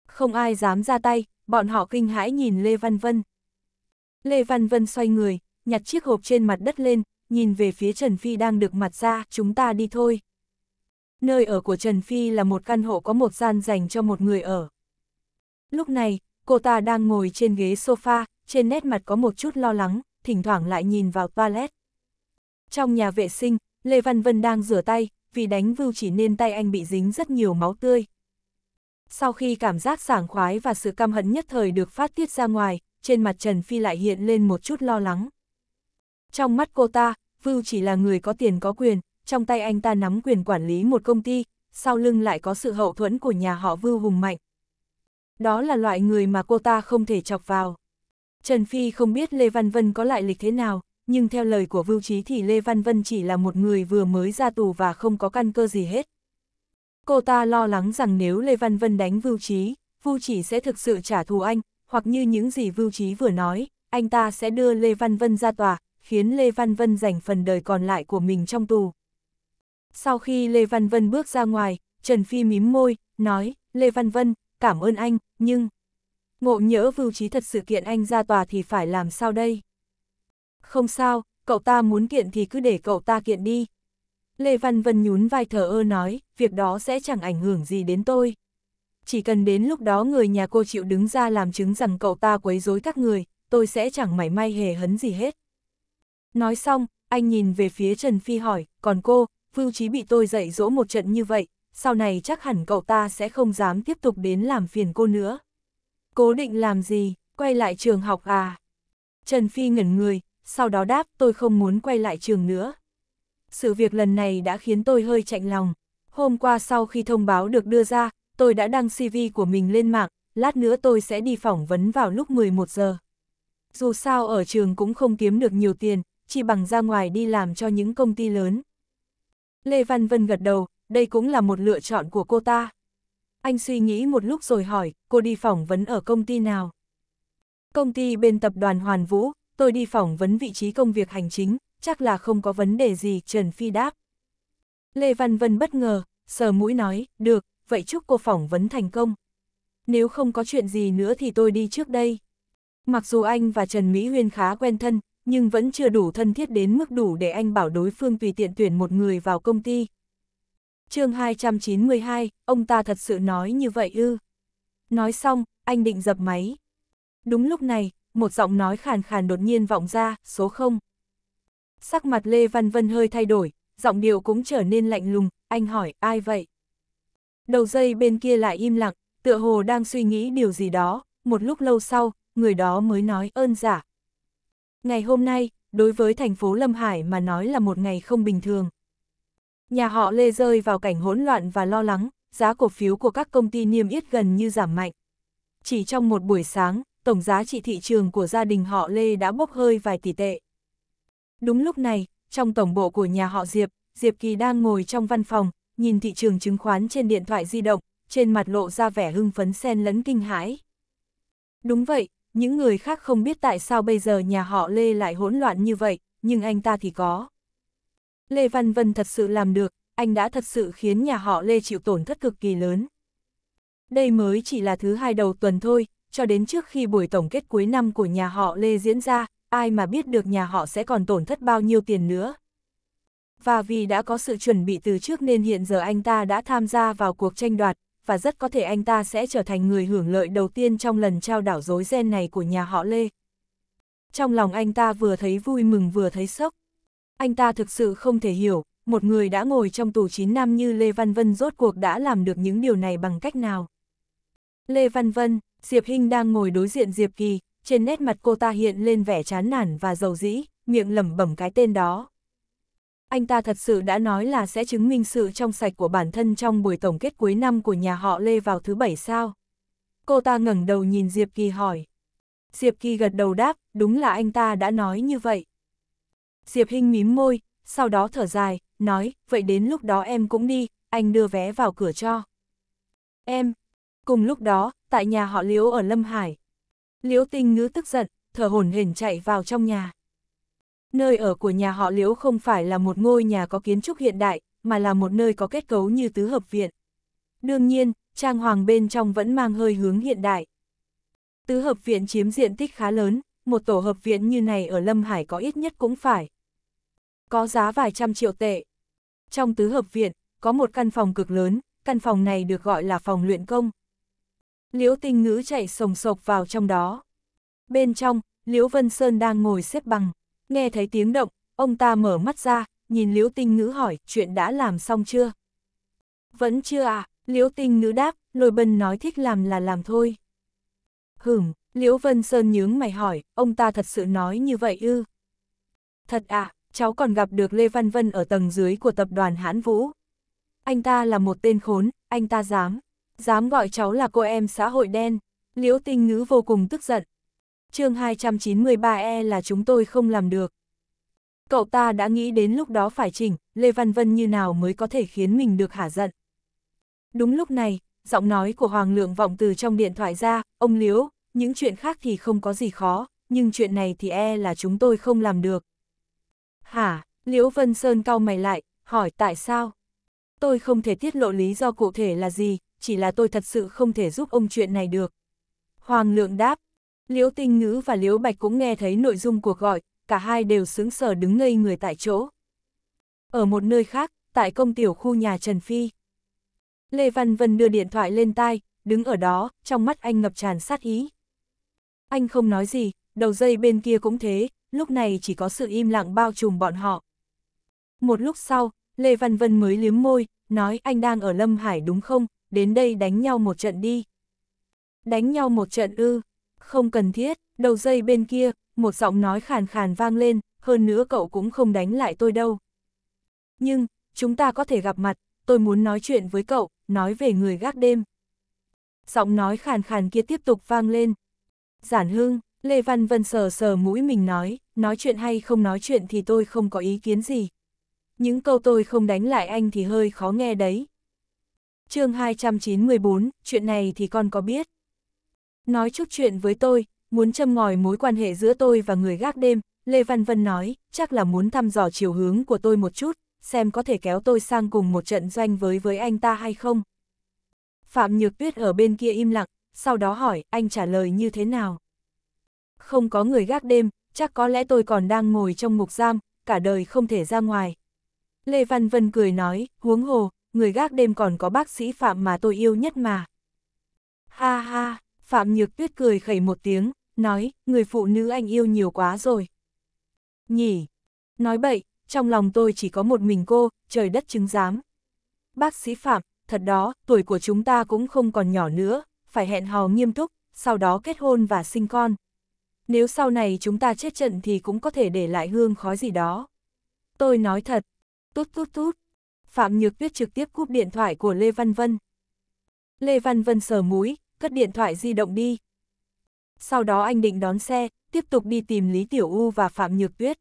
Không ai dám ra tay, bọn họ kinh hãi nhìn Lê Văn Vân. Lê Văn Vân xoay người, nhặt chiếc hộp trên mặt đất lên, nhìn về phía Trần Phi đang được mặt ra, chúng ta đi thôi. Nơi ở của Trần Phi là một căn hộ có một gian dành cho một người ở. Lúc này, cô ta đang ngồi trên ghế sofa, trên nét mặt có một chút lo lắng, thỉnh thoảng lại nhìn vào toilet. Trong nhà vệ sinh, Lê Văn Vân đang rửa tay, vì đánh vưu chỉ nên tay anh bị dính rất nhiều máu tươi. Sau khi cảm giác sảng khoái và sự căm hận nhất thời được phát tiết ra ngoài, trên mặt Trần Phi lại hiện lên một chút lo lắng. Trong mắt cô ta, Vưu chỉ là người có tiền có quyền, trong tay anh ta nắm quyền quản lý một công ty, sau lưng lại có sự hậu thuẫn của nhà họ Vưu hùng mạnh, đó là loại người mà cô ta không thể chọc vào. Trần Phi không biết Lê Văn Vân có lại lịch thế nào, nhưng theo lời của Vưu Trí thì Lê Văn Vân chỉ là một người vừa mới ra tù và không có căn cơ gì hết. Cô ta lo lắng rằng nếu Lê Văn Vân đánh Vưu Trí, Vưu Chỉ sẽ thực sự trả thù anh, hoặc như những gì Vưu Trí vừa nói, anh ta sẽ đưa Lê Văn Vân ra tòa, khiến Lê Văn Vân dành phần đời còn lại của mình trong tù. Sau khi Lê Văn Vân bước ra ngoài, Trần Phi mím môi, nói, Lê Văn Vân, cảm ơn anh, nhưng... Ngộ nhỡ vưu trí thật sự kiện anh ra tòa thì phải làm sao đây? Không sao, cậu ta muốn kiện thì cứ để cậu ta kiện đi. Lê Văn Vân nhún vai thở ơ nói, việc đó sẽ chẳng ảnh hưởng gì đến tôi. Chỉ cần đến lúc đó người nhà cô chịu đứng ra làm chứng rằng cậu ta quấy rối các người, tôi sẽ chẳng mảy may hề hấn gì hết. Nói xong, anh nhìn về phía Trần Phi hỏi, còn cô, Vưu Trí bị tôi dạy dỗ một trận như vậy, sau này chắc hẳn cậu ta sẽ không dám tiếp tục đến làm phiền cô nữa. Cố định làm gì, quay lại trường học à? Trần Phi ngẩn người, sau đó đáp tôi không muốn quay lại trường nữa. Sự việc lần này đã khiến tôi hơi chạnh lòng. Hôm qua sau khi thông báo được đưa ra, tôi đã đăng CV của mình lên mạng, lát nữa tôi sẽ đi phỏng vấn vào lúc 11 giờ. Dù sao ở trường cũng không kiếm được nhiều tiền, chỉ bằng ra ngoài đi làm cho những công ty lớn. Lê Văn Vân gật đầu, đây cũng là một lựa chọn của cô ta. Anh suy nghĩ một lúc rồi hỏi, cô đi phỏng vấn ở công ty nào? Công ty bên tập đoàn Hoàn Vũ, tôi đi phỏng vấn vị trí công việc hành chính, chắc là không có vấn đề gì, Trần Phi đáp. Lê Văn Vân bất ngờ, sờ mũi nói, được, vậy chúc cô phỏng vấn thành công. Nếu không có chuyện gì nữa thì tôi đi trước đây. Mặc dù anh và Trần Mỹ Huyên khá quen thân, nhưng vẫn chưa đủ thân thiết đến mức đủ để anh bảo đối phương tùy tiện tuyển một người vào công ty chương 292, ông ta thật sự nói như vậy ư. Nói xong, anh định dập máy. Đúng lúc này, một giọng nói khàn khàn đột nhiên vọng ra, số 0. Sắc mặt Lê Văn Vân hơi thay đổi, giọng điệu cũng trở nên lạnh lùng, anh hỏi, ai vậy? Đầu dây bên kia lại im lặng, tựa hồ đang suy nghĩ điều gì đó, một lúc lâu sau, người đó mới nói ơn giả. Dạ. Ngày hôm nay, đối với thành phố Lâm Hải mà nói là một ngày không bình thường. Nhà họ Lê rơi vào cảnh hỗn loạn và lo lắng, giá cổ phiếu của các công ty niêm yết gần như giảm mạnh. Chỉ trong một buổi sáng, tổng giá trị thị trường của gia đình họ Lê đã bốc hơi vài tỷ tệ. Đúng lúc này, trong tổng bộ của nhà họ Diệp, Diệp Kỳ đang ngồi trong văn phòng, nhìn thị trường chứng khoán trên điện thoại di động, trên mặt lộ ra vẻ hưng phấn xen lẫn kinh hãi. Đúng vậy, những người khác không biết tại sao bây giờ nhà họ Lê lại hỗn loạn như vậy, nhưng anh ta thì có. Lê Văn Vân thật sự làm được, anh đã thật sự khiến nhà họ Lê chịu tổn thất cực kỳ lớn. Đây mới chỉ là thứ hai đầu tuần thôi, cho đến trước khi buổi tổng kết cuối năm của nhà họ Lê diễn ra, ai mà biết được nhà họ sẽ còn tổn thất bao nhiêu tiền nữa. Và vì đã có sự chuẩn bị từ trước nên hiện giờ anh ta đã tham gia vào cuộc tranh đoạt, và rất có thể anh ta sẽ trở thành người hưởng lợi đầu tiên trong lần trao đảo dối gen này của nhà họ Lê. Trong lòng anh ta vừa thấy vui mừng vừa thấy sốc. Anh ta thực sự không thể hiểu, một người đã ngồi trong tù 9 năm như Lê Văn Vân rốt cuộc đã làm được những điều này bằng cách nào. Lê Văn Vân, Diệp Hinh đang ngồi đối diện Diệp Kỳ, trên nét mặt cô ta hiện lên vẻ chán nản và dầu dĩ, miệng lẩm bẩm cái tên đó. Anh ta thật sự đã nói là sẽ chứng minh sự trong sạch của bản thân trong buổi tổng kết cuối năm của nhà họ Lê vào thứ bảy sao. Cô ta ngẩng đầu nhìn Diệp Kỳ hỏi. Diệp Kỳ gật đầu đáp, đúng là anh ta đã nói như vậy. Diệp Hinh mím môi, sau đó thở dài, nói, vậy đến lúc đó em cũng đi, anh đưa vé vào cửa cho. Em. Cùng lúc đó, tại nhà họ Liễu ở Lâm Hải. Liễu tinh ngữ tức giận, thở hổn hển chạy vào trong nhà. Nơi ở của nhà họ Liễu không phải là một ngôi nhà có kiến trúc hiện đại, mà là một nơi có kết cấu như tứ hợp viện. Đương nhiên, trang hoàng bên trong vẫn mang hơi hướng hiện đại. Tứ hợp viện chiếm diện tích khá lớn, một tổ hợp viện như này ở Lâm Hải có ít nhất cũng phải có giá vài trăm triệu tệ. Trong tứ hợp viện, có một căn phòng cực lớn, căn phòng này được gọi là phòng luyện công. Liễu tinh ngữ chạy sồng sộc vào trong đó. Bên trong, Liễu Vân Sơn đang ngồi xếp bằng, nghe thấy tiếng động, ông ta mở mắt ra, nhìn Liễu tinh ngữ hỏi chuyện đã làm xong chưa? Vẫn chưa à, Liễu tinh ngữ đáp, lôi bân nói thích làm là làm thôi. Hửm, Liễu Vân Sơn nhướng mày hỏi, ông ta thật sự nói như vậy ư? Thật à, cháu còn gặp được Lê Văn Vân ở tầng dưới của tập đoàn Hãn Vũ. Anh ta là một tên khốn, anh ta dám, dám gọi cháu là cô em xã hội đen. Liễu Tinh Ngữ vô cùng tức giận. chương 293E là chúng tôi không làm được. Cậu ta đã nghĩ đến lúc đó phải chỉnh, Lê Văn Vân như nào mới có thể khiến mình được hả giận. Đúng lúc này, giọng nói của Hoàng Lượng vọng từ trong điện thoại ra, ông Liễu, những chuyện khác thì không có gì khó, nhưng chuyện này thì e là chúng tôi không làm được. Hả? Liễu Vân Sơn cau mày lại, hỏi tại sao? Tôi không thể tiết lộ lý do cụ thể là gì, chỉ là tôi thật sự không thể giúp ông chuyện này được. Hoàng lượng đáp, Liễu Tinh Ngữ và Liễu Bạch cũng nghe thấy nội dung cuộc gọi, cả hai đều sững sở đứng ngây người tại chỗ. Ở một nơi khác, tại công tiểu khu nhà Trần Phi. Lê Văn Vân đưa điện thoại lên tai, đứng ở đó, trong mắt anh ngập tràn sát ý. Anh không nói gì, đầu dây bên kia cũng thế, lúc này chỉ có sự im lặng bao trùm bọn họ. Một lúc sau, Lê Văn Vân mới liếm môi, nói anh đang ở Lâm Hải đúng không, đến đây đánh nhau một trận đi. Đánh nhau một trận ư, không cần thiết, đầu dây bên kia, một giọng nói khàn khàn vang lên, hơn nữa cậu cũng không đánh lại tôi đâu. Nhưng, chúng ta có thể gặp mặt, tôi muốn nói chuyện với cậu, nói về người gác đêm. Giọng nói khàn khàn kia tiếp tục vang lên. Giản Hưng, Lê Văn Vân sờ sờ mũi mình nói, nói chuyện hay không nói chuyện thì tôi không có ý kiến gì. Những câu tôi không đánh lại anh thì hơi khó nghe đấy. chương 294, chuyện này thì con có biết. Nói chút chuyện với tôi, muốn châm ngòi mối quan hệ giữa tôi và người gác đêm, Lê Văn Vân nói, chắc là muốn thăm dò chiều hướng của tôi một chút, xem có thể kéo tôi sang cùng một trận doanh với với anh ta hay không. Phạm Nhược Tuyết ở bên kia im lặng, sau đó hỏi, anh trả lời như thế nào? không có người gác đêm, chắc có lẽ tôi còn đang ngồi trong ngục giam, cả đời không thể ra ngoài. Lê Văn Vân cười nói, huống hồ, người gác đêm còn có bác sĩ Phạm mà tôi yêu nhất mà. Ha ha, Phạm Nhược Tuyết cười khẩy một tiếng, nói, người phụ nữ anh yêu nhiều quá rồi. Nhỉ, nói bậy, trong lòng tôi chỉ có một mình cô, trời đất chứng giám. Bác sĩ Phạm, thật đó, tuổi của chúng ta cũng không còn nhỏ nữa, phải hẹn hò nghiêm túc, sau đó kết hôn và sinh con nếu sau này chúng ta chết trận thì cũng có thể để lại hương khói gì đó. Tôi nói thật, tút tút tút, Phạm Nhược Tuyết trực tiếp cúp điện thoại của Lê Văn Vân. Lê Văn Vân sờ mũi, cất điện thoại di động đi. Sau đó anh định đón xe, tiếp tục đi tìm Lý Tiểu U và Phạm Nhược Tuyết.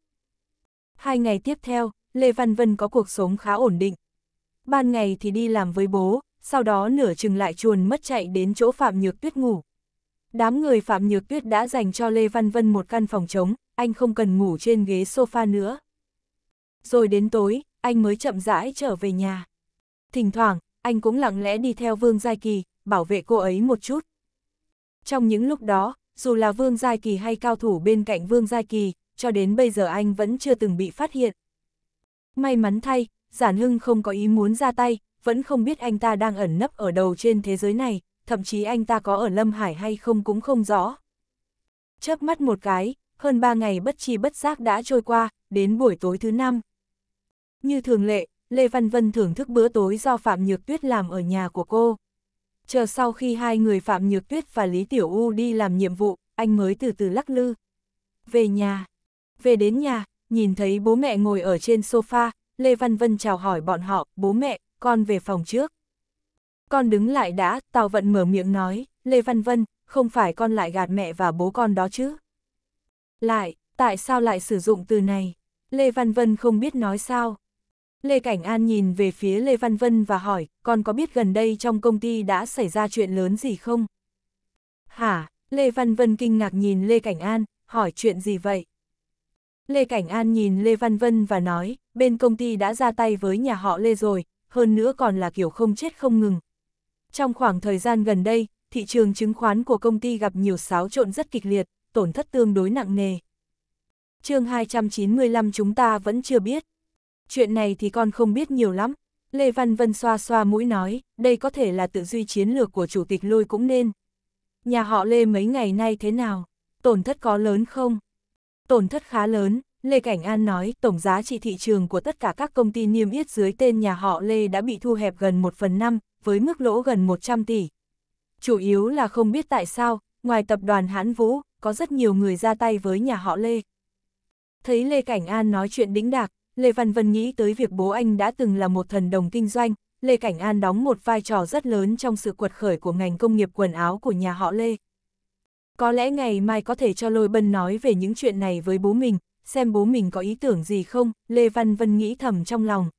Hai ngày tiếp theo, Lê Văn Vân có cuộc sống khá ổn định. Ban ngày thì đi làm với bố, sau đó nửa chừng lại chuồn mất chạy đến chỗ Phạm Nhược Tuyết ngủ. Đám người Phạm Nhược Tuyết đã dành cho Lê Văn Vân một căn phòng trống, anh không cần ngủ trên ghế sofa nữa. Rồi đến tối, anh mới chậm rãi trở về nhà. Thỉnh thoảng, anh cũng lặng lẽ đi theo Vương Giai Kỳ, bảo vệ cô ấy một chút. Trong những lúc đó, dù là Vương Giai Kỳ hay cao thủ bên cạnh Vương Giai Kỳ, cho đến bây giờ anh vẫn chưa từng bị phát hiện. May mắn thay, Giản Hưng không có ý muốn ra tay, vẫn không biết anh ta đang ẩn nấp ở đầu trên thế giới này, thậm chí anh ta có ở Lâm Hải hay không cũng không rõ. Chớp mắt một cái, hơn ba ngày bất chi bất giác đã trôi qua, đến buổi tối thứ năm. Như thường lệ, Lê Văn Vân thưởng thức bữa tối do Phạm Nhược Tuyết làm ở nhà của cô. Chờ sau khi hai người Phạm Nhược Tuyết và Lý Tiểu U đi làm nhiệm vụ, anh mới từ từ lắc lư. Về nhà. Về đến nhà, nhìn thấy bố mẹ ngồi ở trên sofa, Lê Văn Vân chào hỏi bọn họ, bố mẹ, con về phòng trước. Con đứng lại đã, Tào Vận mở miệng nói, Lê Văn Vân, không phải con lại gạt mẹ và bố con đó chứ? Lại, tại sao lại sử dụng từ này? Lê Văn Vân không biết nói sao. Lê Cảnh An nhìn về phía Lê Văn Vân và hỏi, con có biết gần đây trong công ty đã xảy ra chuyện lớn gì không? Hả? Lê Văn Vân kinh ngạc nhìn Lê Cảnh An, hỏi chuyện gì vậy? Lê Cảnh An nhìn Lê Văn Vân và nói, bên công ty đã ra tay với nhà họ Lê rồi, hơn nữa còn là kiểu không chết không ngừng, trong khoảng thời gian gần đây, thị trường chứng khoán của công ty gặp nhiều xáo trộn rất kịch liệt, tổn thất tương đối nặng nề. chương 295 chúng ta vẫn chưa biết. Chuyện này thì con không biết nhiều lắm. Lê Văn Vân xoa xoa mũi nói, đây có thể là tự duy chiến lược của chủ tịch lôi cũng nên. Nhà họ Lê mấy ngày nay thế nào? Tổn thất có lớn không? Tổn thất khá lớn, Lê Cảnh An nói tổng giá trị thị trường của tất cả các công ty niêm yết dưới tên nhà họ Lê đã bị thu hẹp gần một phần năm với mức lỗ gần 100 tỷ. Chủ yếu là không biết tại sao, ngoài tập đoàn Hán Vũ, có rất nhiều người ra tay với nhà họ Lê. Thấy Lê Cảnh An nói chuyện đĩnh đạc, Lê Văn Vân nghĩ tới việc bố anh đã từng là một thần đồng kinh doanh, Lê Cảnh An đóng một vai trò rất lớn trong sự quật khởi của ngành công nghiệp quần áo của nhà họ Lê. Có lẽ ngày mai có thể cho Lôi Bân nói về những chuyện này với bố mình, xem bố mình có ý tưởng gì không, Lê Văn Vân nghĩ thầm trong lòng.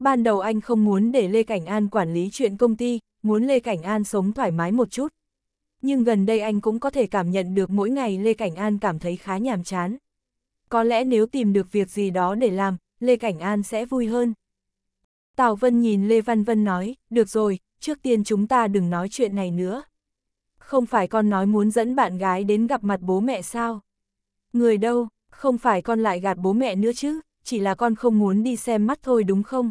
Ban đầu anh không muốn để Lê Cảnh An quản lý chuyện công ty, muốn Lê Cảnh An sống thoải mái một chút. Nhưng gần đây anh cũng có thể cảm nhận được mỗi ngày Lê Cảnh An cảm thấy khá nhàm chán. Có lẽ nếu tìm được việc gì đó để làm, Lê Cảnh An sẽ vui hơn. Tào Vân nhìn Lê Văn Vân nói, được rồi, trước tiên chúng ta đừng nói chuyện này nữa. Không phải con nói muốn dẫn bạn gái đến gặp mặt bố mẹ sao? Người đâu, không phải con lại gạt bố mẹ nữa chứ, chỉ là con không muốn đi xem mắt thôi đúng không?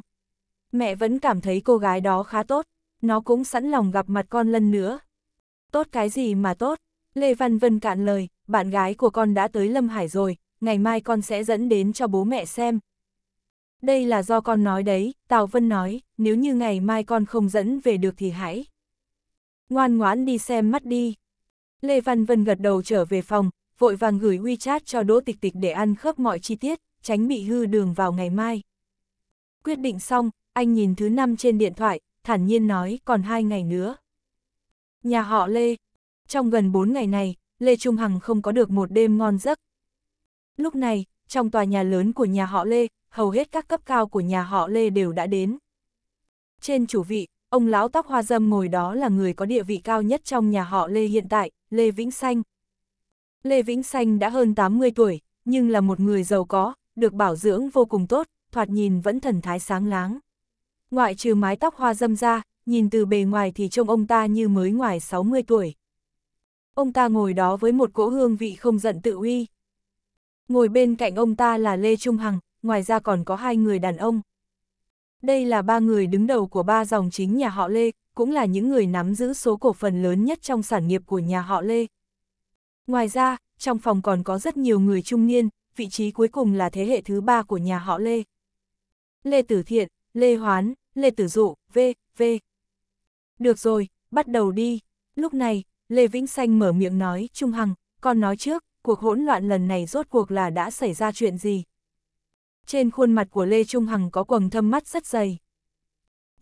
mẹ vẫn cảm thấy cô gái đó khá tốt, nó cũng sẵn lòng gặp mặt con lần nữa. Tốt cái gì mà tốt, Lê Văn Vân cạn lời, bạn gái của con đã tới Lâm Hải rồi, ngày mai con sẽ dẫn đến cho bố mẹ xem. Đây là do con nói đấy, Tào Vân nói, nếu như ngày mai con không dẫn về được thì hãy. Ngoan ngoãn đi xem mắt đi. Lê Văn Vân gật đầu trở về phòng, vội vàng gửi WeChat cho Đỗ Tịch Tịch để ăn khớp mọi chi tiết, tránh bị hư đường vào ngày mai. Quyết định xong, anh nhìn thứ năm trên điện thoại, thản nhiên nói còn hai ngày nữa. Nhà họ Lê, trong gần bốn ngày này, Lê Trung Hằng không có được một đêm ngon giấc. Lúc này, trong tòa nhà lớn của nhà họ Lê, hầu hết các cấp cao của nhà họ Lê đều đã đến. Trên chủ vị, ông lão tóc hoa dâm ngồi đó là người có địa vị cao nhất trong nhà họ Lê hiện tại, Lê Vĩnh Xanh. Lê Vĩnh Xanh đã hơn 80 tuổi, nhưng là một người giàu có, được bảo dưỡng vô cùng tốt, thoạt nhìn vẫn thần thái sáng láng ngoại trừ mái tóc hoa dâm ra, nhìn từ bề ngoài thì trông ông ta như mới ngoài 60 tuổi. Ông ta ngồi đó với một cỗ hương vị không giận tự uy. Ngồi bên cạnh ông ta là Lê Trung Hằng, ngoài ra còn có hai người đàn ông. Đây là ba người đứng đầu của ba dòng chính nhà họ Lê, cũng là những người nắm giữ số cổ phần lớn nhất trong sản nghiệp của nhà họ Lê. Ngoài ra, trong phòng còn có rất nhiều người trung niên, vị trí cuối cùng là thế hệ thứ ba của nhà họ Lê. Lê Tử Thiện, Lê Hoán, Lê Tử Dụ, v, v. Được rồi, bắt đầu đi. Lúc này, Lê Vĩnh Xanh mở miệng nói, Trung Hằng, con nói trước, cuộc hỗn loạn lần này rốt cuộc là đã xảy ra chuyện gì? Trên khuôn mặt của Lê Trung Hằng có quầng thâm mắt rất dày.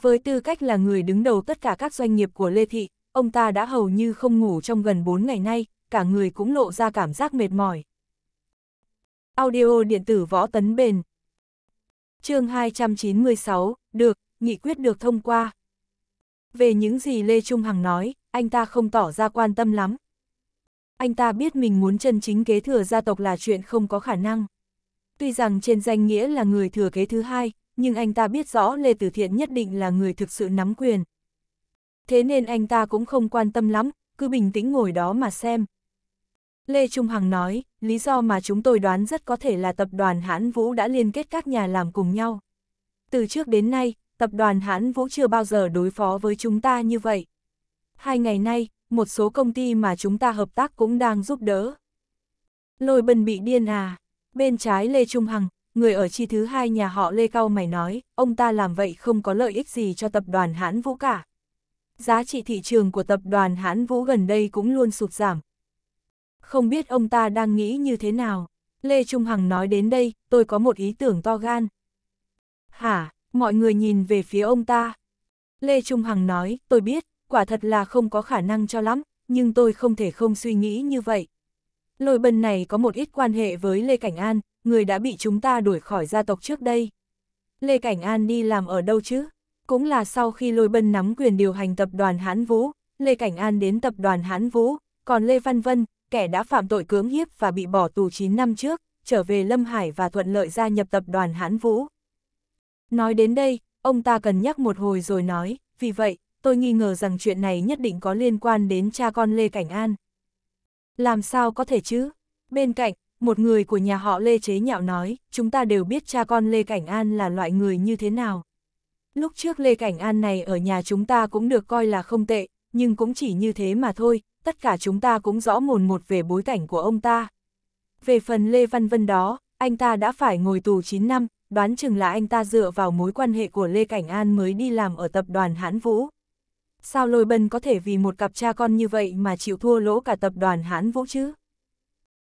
Với tư cách là người đứng đầu tất cả các doanh nghiệp của Lê Thị, ông ta đã hầu như không ngủ trong gần 4 ngày nay, cả người cũng lộ ra cảm giác mệt mỏi. Audio điện tử võ tấn bền Chương 296, được, nghị quyết được thông qua. Về những gì Lê Trung Hằng nói, anh ta không tỏ ra quan tâm lắm. Anh ta biết mình muốn chân chính kế thừa gia tộc là chuyện không có khả năng. Tuy rằng trên danh nghĩa là người thừa kế thứ hai, nhưng anh ta biết rõ Lê Tử Thiện nhất định là người thực sự nắm quyền. Thế nên anh ta cũng không quan tâm lắm, cứ bình tĩnh ngồi đó mà xem. Lê Trung Hằng nói, lý do mà chúng tôi đoán rất có thể là tập đoàn Hãn Vũ đã liên kết các nhà làm cùng nhau. Từ trước đến nay, tập đoàn hãn vũ chưa bao giờ đối phó với chúng ta như vậy. Hai ngày nay, một số công ty mà chúng ta hợp tác cũng đang giúp đỡ. Lôi bần bị điên à, bên trái Lê Trung Hằng, người ở chi thứ hai nhà họ Lê Cao mày nói, ông ta làm vậy không có lợi ích gì cho tập đoàn hãn vũ cả. Giá trị thị trường của tập đoàn hãn vũ gần đây cũng luôn sụt giảm. Không biết ông ta đang nghĩ như thế nào. Lê Trung Hằng nói đến đây, tôi có một ý tưởng to gan. Hả, Mọi người nhìn về phía ông ta. Lê Trung Hằng nói, tôi biết, quả thật là không có khả năng cho lắm, nhưng tôi không thể không suy nghĩ như vậy. Lôi bần này có một ít quan hệ với Lê Cảnh An, người đã bị chúng ta đuổi khỏi gia tộc trước đây. Lê Cảnh An đi làm ở đâu chứ? Cũng là sau khi lôi bân nắm quyền điều hành tập đoàn Hán Vũ, Lê Cảnh An đến tập đoàn Hán Vũ, còn Lê Văn Vân, kẻ đã phạm tội cưỡng hiếp và bị bỏ tù 9 năm trước, trở về Lâm Hải và thuận lợi gia nhập tập đoàn Hán Vũ. Nói đến đây, ông ta cần nhắc một hồi rồi nói, vì vậy, tôi nghi ngờ rằng chuyện này nhất định có liên quan đến cha con Lê Cảnh An. Làm sao có thể chứ? Bên cạnh, một người của nhà họ Lê chế nhạo nói, chúng ta đều biết cha con Lê Cảnh An là loại người như thế nào. Lúc trước Lê Cảnh An này ở nhà chúng ta cũng được coi là không tệ, nhưng cũng chỉ như thế mà thôi, tất cả chúng ta cũng rõ mồn một về bối cảnh của ông ta. Về phần Lê Văn Vân đó, anh ta đã phải ngồi tù 9 năm, đoán chừng là anh ta dựa vào mối quan hệ của Lê Cảnh An mới đi làm ở tập đoàn Hãn Vũ. Sao Lôi Bân có thể vì một cặp cha con như vậy mà chịu thua lỗ cả tập đoàn Hãn Vũ chứ?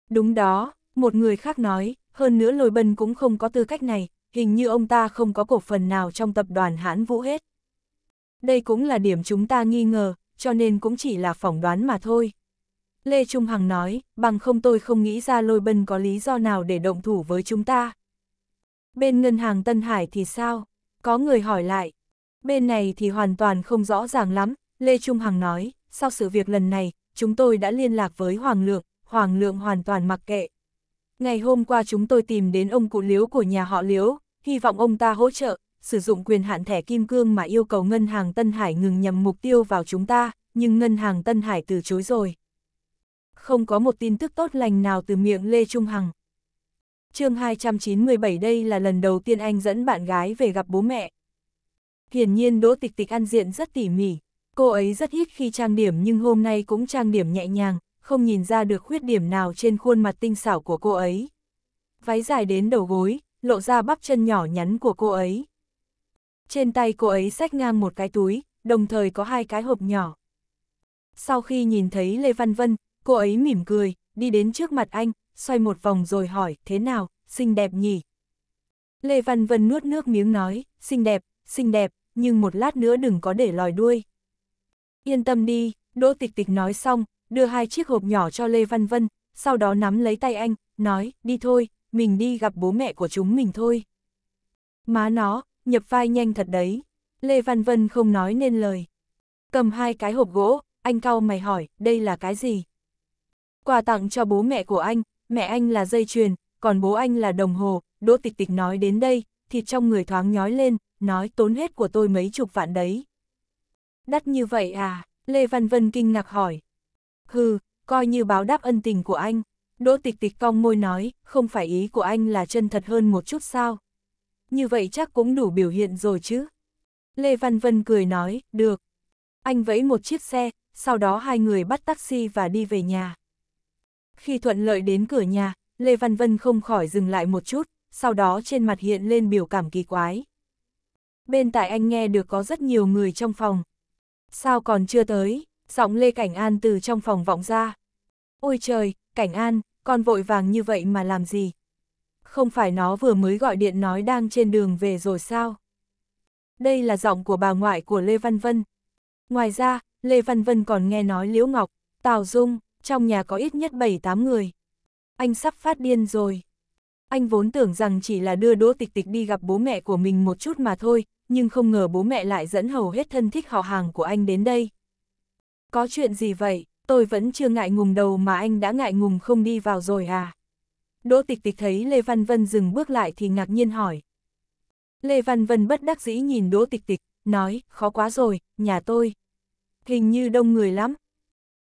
Đúng đó, một người khác nói, hơn nữa Lôi Bân cũng không có tư cách này, hình như ông ta không có cổ phần nào trong tập đoàn Hãn Vũ hết. Đây cũng là điểm chúng ta nghi ngờ, cho nên cũng chỉ là phỏng đoán mà thôi. Lê Trung Hằng nói, bằng không tôi không nghĩ ra Lôi Bân có lý do nào để động thủ với chúng ta. Bên ngân hàng Tân Hải thì sao? Có người hỏi lại. Bên này thì hoàn toàn không rõ ràng lắm, Lê Trung Hằng nói, sau sự việc lần này, chúng tôi đã liên lạc với Hoàng Lượng, Hoàng Lượng hoàn toàn mặc kệ. Ngày hôm qua chúng tôi tìm đến ông cụ Liếu của nhà họ Liếu, hy vọng ông ta hỗ trợ, sử dụng quyền hạn thẻ kim cương mà yêu cầu ngân hàng Tân Hải ngừng nhầm mục tiêu vào chúng ta, nhưng ngân hàng Tân Hải từ chối rồi. Không có một tin tức tốt lành nào từ miệng Lê Trung Hằng chương 297 đây là lần đầu tiên anh dẫn bạn gái về gặp bố mẹ. Hiển nhiên Đỗ Tịch Tịch ăn diện rất tỉ mỉ, cô ấy rất ít khi trang điểm nhưng hôm nay cũng trang điểm nhẹ nhàng, không nhìn ra được khuyết điểm nào trên khuôn mặt tinh xảo của cô ấy. Váy dài đến đầu gối, lộ ra bắp chân nhỏ nhắn của cô ấy. Trên tay cô ấy xách ngang một cái túi, đồng thời có hai cái hộp nhỏ. Sau khi nhìn thấy Lê Văn Vân, cô ấy mỉm cười, đi đến trước mặt anh, xoay một vòng rồi hỏi, thế nào, xinh đẹp nhỉ? Lê Văn Vân nuốt nước miếng nói, xinh đẹp, xinh đẹp, nhưng một lát nữa đừng có để lòi đuôi. Yên tâm đi, Đỗ Tịch Tịch nói xong, đưa hai chiếc hộp nhỏ cho Lê Văn Vân, sau đó nắm lấy tay anh, nói, đi thôi, mình đi gặp bố mẹ của chúng mình thôi. Má nó, nhập vai nhanh thật đấy. Lê Văn Vân không nói nên lời. Cầm hai cái hộp gỗ, anh cau mày hỏi, đây là cái gì? Quà tặng cho bố mẹ của anh, mẹ anh là dây chuyền, còn bố anh là đồng hồ, Đỗ Tịch Tịch nói đến đây, thịt trong người thoáng nhói lên, nói tốn hết của tôi mấy chục vạn đấy. Đắt như vậy à? Lê Văn Vân kinh ngạc hỏi. Hừ, coi như báo đáp ân tình của anh. Đỗ Tịch Tịch cong môi nói, không phải ý của anh là chân thật hơn một chút sao? Như vậy chắc cũng đủ biểu hiện rồi chứ. Lê Văn Vân cười nói, được. Anh vẫy một chiếc xe, sau đó hai người bắt taxi và đi về nhà. Khi thuận lợi đến cửa nhà, Lê Văn Vân không khỏi dừng lại một chút, sau đó trên mặt hiện lên biểu cảm kỳ quái. Bên tại anh nghe được có rất nhiều người trong phòng. Sao còn chưa tới, giọng Lê Cảnh An từ trong phòng vọng ra. Ôi trời, Cảnh An, con vội vàng như vậy mà làm gì? Không phải nó vừa mới gọi điện nói đang trên đường về rồi sao? Đây là giọng của bà ngoại của Lê Văn Vân. Ngoài ra, Lê Văn Vân còn nghe nói Liễu Ngọc, Tào Dung, trong nhà có ít nhất 7-8 người. Anh sắp phát điên rồi. Anh vốn tưởng rằng chỉ là đưa Đỗ Tịch Tịch đi gặp bố mẹ của mình một chút mà thôi, nhưng không ngờ bố mẹ lại dẫn hầu hết thân thích họ hàng của anh đến đây. Có chuyện gì vậy, tôi vẫn chưa ngại ngùng đầu mà anh đã ngại ngùng không đi vào rồi à? Đỗ Tịch Tịch thấy Lê Văn Vân dừng bước lại thì ngạc nhiên hỏi. Lê Văn Vân bất đắc dĩ nhìn Đỗ Tịch Tịch, nói, khó quá rồi, nhà tôi. Hình như đông người lắm,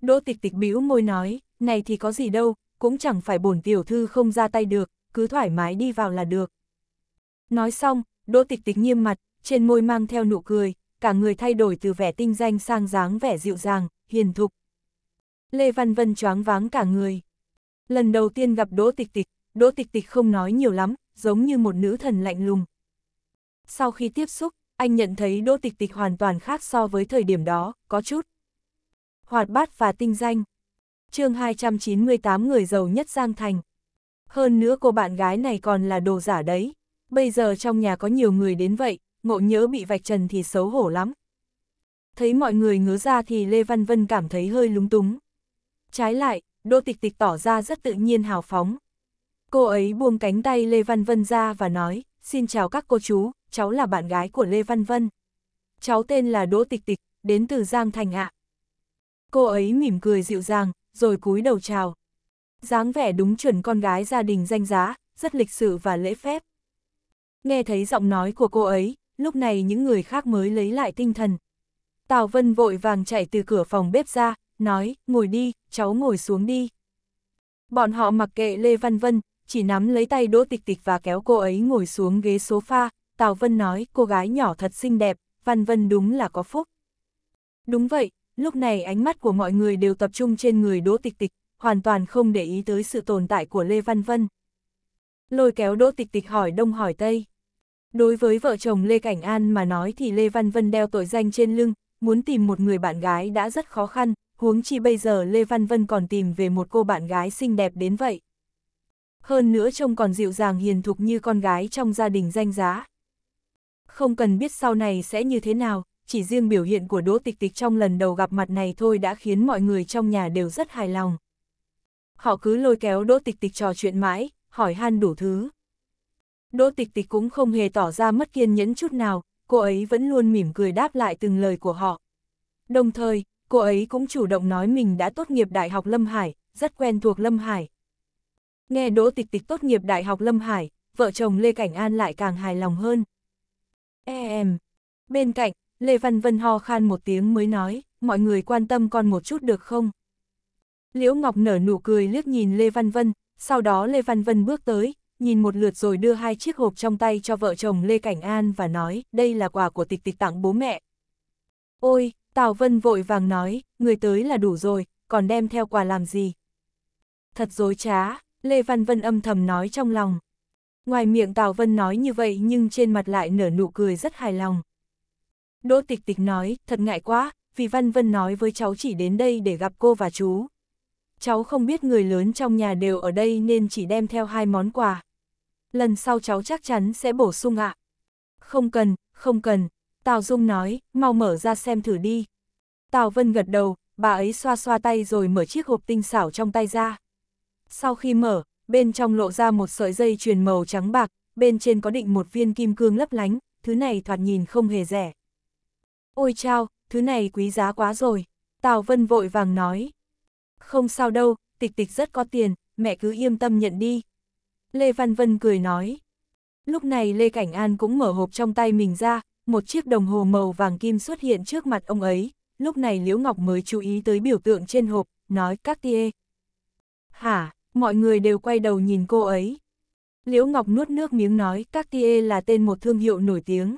Đỗ tịch tịch bĩu môi nói, này thì có gì đâu, cũng chẳng phải bổn tiểu thư không ra tay được, cứ thoải mái đi vào là được. Nói xong, đỗ tịch tịch nghiêm mặt, trên môi mang theo nụ cười, cả người thay đổi từ vẻ tinh danh sang dáng vẻ dịu dàng, hiền thục. Lê Văn Vân choáng váng cả người. Lần đầu tiên gặp Đỗ Tịch Tịch, Đỗ Tịch Tịch không nói nhiều lắm, giống như một nữ thần lạnh lùng. Sau khi tiếp xúc, anh nhận thấy Đỗ Tịch Tịch hoàn toàn khác so với thời điểm đó, có chút hoạt bát và tinh danh. chương 298 người giàu nhất Giang Thành. Hơn nữa cô bạn gái này còn là đồ giả đấy. Bây giờ trong nhà có nhiều người đến vậy, ngộ nhớ bị vạch trần thì xấu hổ lắm. Thấy mọi người ngứa ra thì Lê Văn Vân cảm thấy hơi lúng túng. Trái lại, Đỗ Tịch Tịch tỏ ra rất tự nhiên hào phóng. Cô ấy buông cánh tay Lê Văn Vân ra và nói, xin chào các cô chú, cháu là bạn gái của Lê Văn Vân. Cháu tên là Đỗ Tịch Tịch, đến từ Giang Thành ạ. À. Cô ấy mỉm cười dịu dàng, rồi cúi đầu chào. dáng vẻ đúng chuẩn con gái gia đình danh giá, rất lịch sự và lễ phép. Nghe thấy giọng nói của cô ấy, lúc này những người khác mới lấy lại tinh thần. Tào Vân vội vàng chạy từ cửa phòng bếp ra, nói, ngồi đi, cháu ngồi xuống đi. Bọn họ mặc kệ Lê Văn Vân, chỉ nắm lấy tay Đỗ Tịch Tịch và kéo cô ấy ngồi xuống ghế sofa. Tào Vân nói, cô gái nhỏ thật xinh đẹp, Văn Vân đúng là có phúc. Đúng vậy, Lúc này ánh mắt của mọi người đều tập trung trên người Đỗ Tịch Tịch, hoàn toàn không để ý tới sự tồn tại của Lê Văn Vân. Lôi kéo Đỗ Tịch Tịch hỏi đông hỏi tây. Đối với vợ chồng Lê Cảnh An mà nói thì Lê Văn Vân đeo tội danh trên lưng, muốn tìm một người bạn gái đã rất khó khăn, huống chi bây giờ Lê Văn Vân còn tìm về một cô bạn gái xinh đẹp đến vậy. Hơn nữa trông còn dịu dàng hiền thục như con gái trong gia đình danh giá. Không cần biết sau này sẽ như thế nào, chỉ riêng biểu hiện của Đỗ Tịch Tịch trong lần đầu gặp mặt này thôi đã khiến mọi người trong nhà đều rất hài lòng. Họ cứ lôi kéo Đỗ Tịch Tịch trò chuyện mãi, hỏi han đủ thứ. Đỗ Tịch Tịch cũng không hề tỏ ra mất kiên nhẫn chút nào, cô ấy vẫn luôn mỉm cười đáp lại từng lời của họ. Đồng thời, cô ấy cũng chủ động nói mình đã tốt nghiệp Đại học Lâm Hải, rất quen thuộc Lâm Hải. Nghe Đỗ Tịch Tịch tốt nghiệp Đại học Lâm Hải, vợ chồng Lê Cảnh An lại càng hài lòng hơn. em. Bên cạnh, Lê Văn Vân ho khan một tiếng mới nói, mọi người quan tâm con một chút được không? Liễu Ngọc nở nụ cười liếc nhìn Lê Văn Vân, sau đó Lê Văn Vân bước tới, nhìn một lượt rồi đưa hai chiếc hộp trong tay cho vợ chồng Lê Cảnh An và nói, đây là quà của tịch tịch tặng bố mẹ. Ôi, Tào Vân vội vàng nói, người tới là đủ rồi, còn đem theo quà làm gì? Thật dối trá, Lê Văn Vân âm thầm nói trong lòng. Ngoài miệng Tào Vân nói như vậy nhưng trên mặt lại nở nụ cười rất hài lòng. Đỗ Tịch Tịch nói, thật ngại quá, vì Văn Vân nói với cháu chỉ đến đây để gặp cô và chú. Cháu không biết người lớn trong nhà đều ở đây nên chỉ đem theo hai món quà. Lần sau cháu chắc chắn sẽ bổ sung ạ. Không cần, không cần, Tào Dung nói, mau mở ra xem thử đi. Tào Vân gật đầu, bà ấy xoa xoa tay rồi mở chiếc hộp tinh xảo trong tay ra. Sau khi mở, bên trong lộ ra một sợi dây chuyền màu trắng bạc, bên trên có định một viên kim cương lấp lánh, thứ này thoạt nhìn không hề rẻ. Ôi chao, thứ này quý giá quá rồi. Tào Vân vội vàng nói. Không sao đâu, tịch tịch rất có tiền, mẹ cứ yên tâm nhận đi. Lê Văn Vân cười nói. Lúc này Lê Cảnh An cũng mở hộp trong tay mình ra, một chiếc đồng hồ màu vàng kim xuất hiện trước mặt ông ấy. Lúc này Liễu Ngọc mới chú ý tới biểu tượng trên hộp, nói các tia. Hả, mọi người đều quay đầu nhìn cô ấy. Liễu Ngọc nuốt nước miếng nói Cartier là tên một thương hiệu nổi tiếng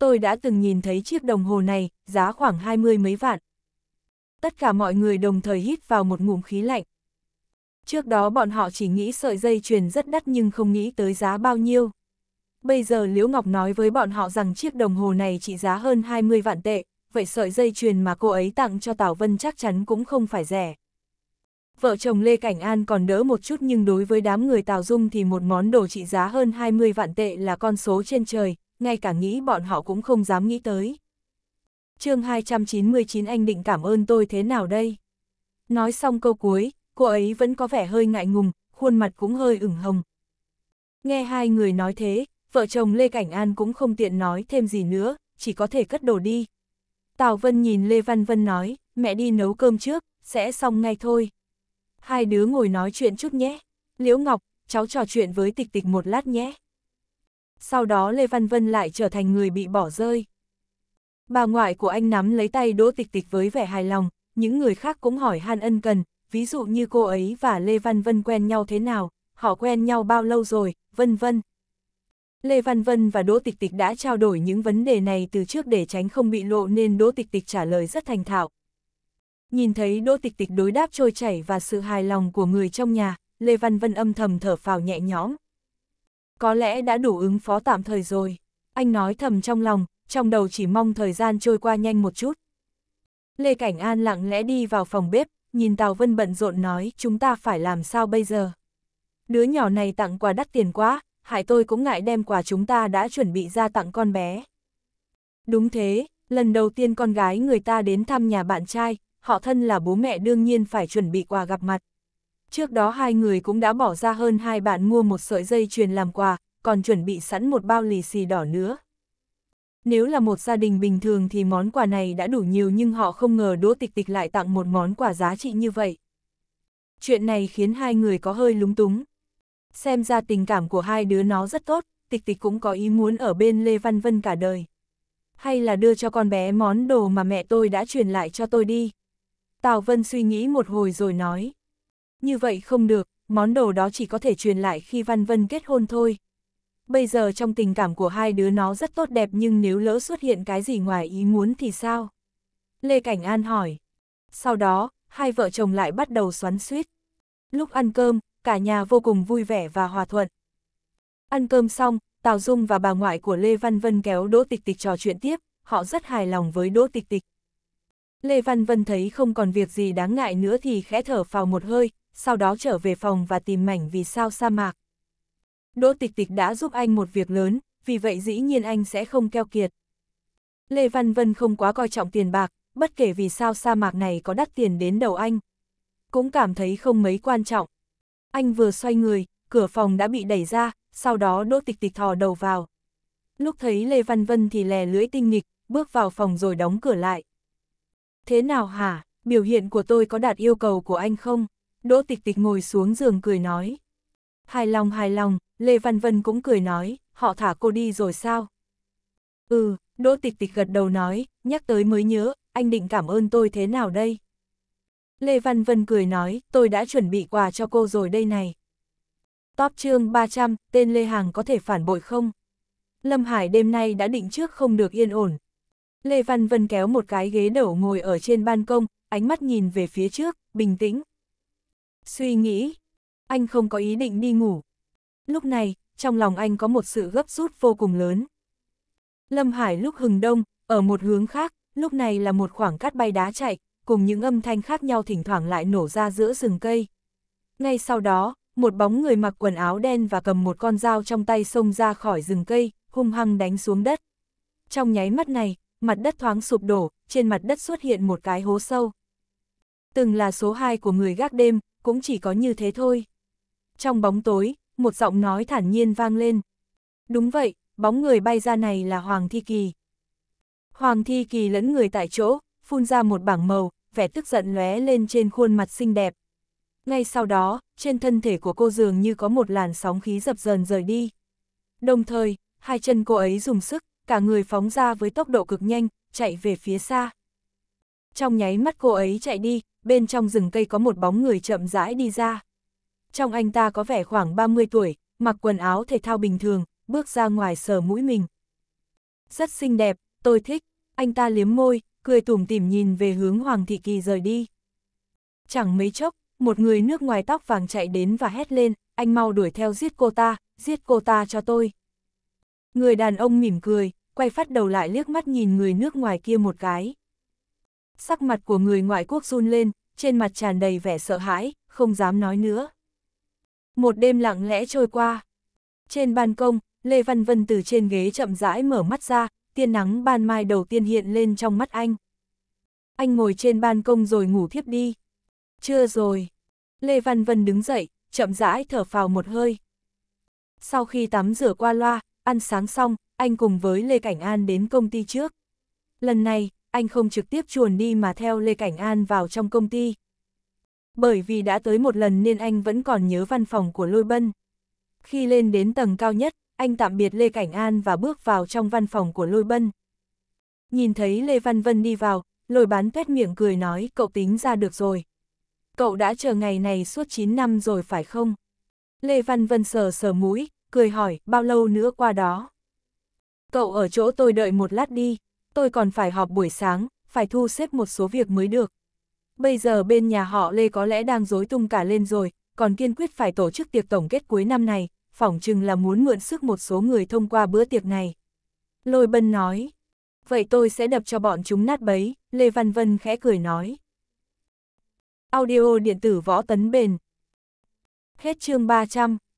tôi đã từng nhìn thấy chiếc đồng hồ này, giá khoảng hai mươi mấy vạn. Tất cả mọi người đồng thời hít vào một ngụm khí lạnh. Trước đó bọn họ chỉ nghĩ sợi dây chuyền rất đắt nhưng không nghĩ tới giá bao nhiêu. Bây giờ Liễu Ngọc nói với bọn họ rằng chiếc đồng hồ này trị giá hơn 20 vạn tệ, vậy sợi dây chuyền mà cô ấy tặng cho Tảo Vân chắc chắn cũng không phải rẻ. Vợ chồng Lê Cảnh An còn đỡ một chút nhưng đối với đám người Tào Dung thì một món đồ trị giá hơn 20 vạn tệ là con số trên trời, ngay cả nghĩ bọn họ cũng không dám nghĩ tới. chương 299 anh định cảm ơn tôi thế nào đây? Nói xong câu cuối, cô ấy vẫn có vẻ hơi ngại ngùng, khuôn mặt cũng hơi ửng hồng. Nghe hai người nói thế, vợ chồng Lê Cảnh An cũng không tiện nói thêm gì nữa, chỉ có thể cất đồ đi. Tào Vân nhìn Lê Văn Vân nói, mẹ đi nấu cơm trước, sẽ xong ngay thôi. Hai đứa ngồi nói chuyện chút nhé. Liễu Ngọc, cháu trò chuyện với tịch tịch một lát nhé sau đó Lê Văn Vân lại trở thành người bị bỏ rơi. Bà ngoại của anh nắm lấy tay Đỗ Tịch Tịch với vẻ hài lòng, những người khác cũng hỏi han ân cần, ví dụ như cô ấy và Lê Văn Vân quen nhau thế nào, họ quen nhau bao lâu rồi, vân vân. Lê Văn Vân và Đỗ Tịch Tịch đã trao đổi những vấn đề này từ trước để tránh không bị lộ nên Đỗ Tịch Tịch trả lời rất thành thạo. Nhìn thấy Đỗ Tịch Tịch đối đáp trôi chảy và sự hài lòng của người trong nhà, Lê Văn Vân âm thầm thở phào nhẹ nhõm có lẽ đã đủ ứng phó tạm thời rồi. Anh nói thầm trong lòng, trong đầu chỉ mong thời gian trôi qua nhanh một chút. Lê Cảnh An lặng lẽ đi vào phòng bếp, nhìn Tào Vân bận rộn nói chúng ta phải làm sao bây giờ. Đứa nhỏ này tặng quà đắt tiền quá, hại tôi cũng ngại đem quà chúng ta đã chuẩn bị ra tặng con bé. Đúng thế, lần đầu tiên con gái người ta đến thăm nhà bạn trai, họ thân là bố mẹ đương nhiên phải chuẩn bị quà gặp mặt. Trước đó hai người cũng đã bỏ ra hơn hai bạn mua một sợi dây chuyền làm quà, còn chuẩn bị sẵn một bao lì xì đỏ nữa. Nếu là một gia đình bình thường thì món quà này đã đủ nhiều nhưng họ không ngờ Đỗ Tịch Tịch lại tặng một món quà giá trị như vậy. Chuyện này khiến hai người có hơi lúng túng. Xem ra tình cảm của hai đứa nó rất tốt, Tịch Tịch cũng có ý muốn ở bên Lê Văn Vân cả đời. Hay là đưa cho con bé món đồ mà mẹ tôi đã truyền lại cho tôi đi. Tào Vân suy nghĩ một hồi rồi nói như vậy không được, món đồ đó chỉ có thể truyền lại khi Văn Vân kết hôn thôi. Bây giờ trong tình cảm của hai đứa nó rất tốt đẹp nhưng nếu lỡ xuất hiện cái gì ngoài ý muốn thì sao? Lê Cảnh An hỏi. Sau đó, hai vợ chồng lại bắt đầu xoắn suýt. Lúc ăn cơm, cả nhà vô cùng vui vẻ và hòa thuận. Ăn cơm xong, Tào Dung và bà ngoại của Lê Văn Vân kéo Đỗ Tịch Tịch trò chuyện tiếp, họ rất hài lòng với Đỗ Tịch Tịch. Lê Văn Vân thấy không còn việc gì đáng ngại nữa thì khẽ thở phào một hơi, sau đó trở về phòng và tìm mảnh vì sao sa mạc. Đỗ Tịch Tịch đã giúp anh một việc lớn, vì vậy dĩ nhiên anh sẽ không keo kiệt. Lê Văn Vân không quá coi trọng tiền bạc, bất kể vì sao sa mạc này có đắt tiền đến đầu anh. Cũng cảm thấy không mấy quan trọng. Anh vừa xoay người, cửa phòng đã bị đẩy ra, sau đó Đỗ Tịch Tịch thò đầu vào. Lúc thấy Lê Văn Vân thì lè lưỡi tinh nghịch, bước vào phòng rồi đóng cửa lại. Thế nào hả, biểu hiện của tôi có đạt yêu cầu của anh không? Đỗ Tịch Tịch ngồi xuống giường cười nói. Hài lòng hài lòng, Lê Văn Vân cũng cười nói, họ thả cô đi rồi sao? Ừ, Đỗ Tịch Tịch gật đầu nói, nhắc tới mới nhớ, anh định cảm ơn tôi thế nào đây? Lê Văn Vân cười nói, tôi đã chuẩn bị quà cho cô rồi đây này. Top chương 300, tên Lê Hàng có thể phản bội không? Lâm Hải đêm nay đã định trước không được yên ổn. Lê Văn Vân kéo một cái ghế đổ ngồi ở trên ban công, ánh mắt nhìn về phía trước, bình tĩnh. Suy nghĩ, anh không có ý định đi ngủ. Lúc này, trong lòng anh có một sự gấp rút vô cùng lớn. Lâm Hải lúc hừng đông, ở một hướng khác, lúc này là một khoảng cát bay đá chạy, cùng những âm thanh khác nhau thỉnh thoảng lại nổ ra giữa rừng cây. Ngay sau đó, một bóng người mặc quần áo đen và cầm một con dao trong tay xông ra khỏi rừng cây, hung hăng đánh xuống đất. Trong nháy mắt này, mặt đất thoáng sụp đổ, trên mặt đất xuất hiện một cái hố sâu. Từng là số 2 của người gác đêm, cũng chỉ có như thế thôi. Trong bóng tối, một giọng nói thản nhiên vang lên. Đúng vậy, bóng người bay ra này là Hoàng Thi Kỳ. Hoàng Thi Kỳ lẫn người tại chỗ, phun ra một bảng màu, vẻ tức giận lóe lên trên khuôn mặt xinh đẹp. Ngay sau đó, trên thân thể của cô dường như có một làn sóng khí dập dờn rời đi. Đồng thời, hai chân cô ấy dùng sức, cả người phóng ra với tốc độ cực nhanh, chạy về phía xa. Trong nháy mắt cô ấy chạy đi, bên trong rừng cây có một bóng người chậm rãi đi ra. Trong anh ta có vẻ khoảng 30 tuổi, mặc quần áo thể thao bình thường, bước ra ngoài sờ mũi mình. Rất xinh đẹp, tôi thích, anh ta liếm môi, cười tủm tỉm nhìn về hướng Hoàng Thị Kỳ rời đi. Chẳng mấy chốc, một người nước ngoài tóc vàng chạy đến và hét lên, anh mau đuổi theo giết cô ta, giết cô ta cho tôi. Người đàn ông mỉm cười, quay phát đầu lại liếc mắt nhìn người nước ngoài kia một cái sắc mặt của người ngoại quốc run lên, trên mặt tràn đầy vẻ sợ hãi, không dám nói nữa. Một đêm lặng lẽ trôi qua. Trên ban công, Lê Văn Vân từ trên ghế chậm rãi mở mắt ra, tiên nắng ban mai đầu tiên hiện lên trong mắt anh. Anh ngồi trên ban công rồi ngủ thiếp đi. Chưa rồi. Lê Văn Vân đứng dậy, chậm rãi thở phào một hơi. Sau khi tắm rửa qua loa, ăn sáng xong, anh cùng với Lê Cảnh An đến công ty trước. Lần này, anh không trực tiếp chuồn đi mà theo Lê Cảnh An vào trong công ty. Bởi vì đã tới một lần nên anh vẫn còn nhớ văn phòng của Lôi Bân. Khi lên đến tầng cao nhất, anh tạm biệt Lê Cảnh An và bước vào trong văn phòng của Lôi Bân. Nhìn thấy Lê Văn Vân đi vào, lôi bán tuét miệng cười nói cậu tính ra được rồi. Cậu đã chờ ngày này suốt 9 năm rồi phải không? Lê Văn Vân sờ sờ mũi, cười hỏi bao lâu nữa qua đó. Cậu ở chỗ tôi đợi một lát đi, tôi còn phải họp buổi sáng, phải thu xếp một số việc mới được. Bây giờ bên nhà họ Lê có lẽ đang rối tung cả lên rồi, còn kiên quyết phải tổ chức tiệc tổng kết cuối năm này, phỏng chừng là muốn mượn sức một số người thông qua bữa tiệc này. Lôi Bân nói, vậy tôi sẽ đập cho bọn chúng nát bấy, Lê Văn Vân khẽ cười nói. Audio điện tử võ tấn bền. Hết chương 300.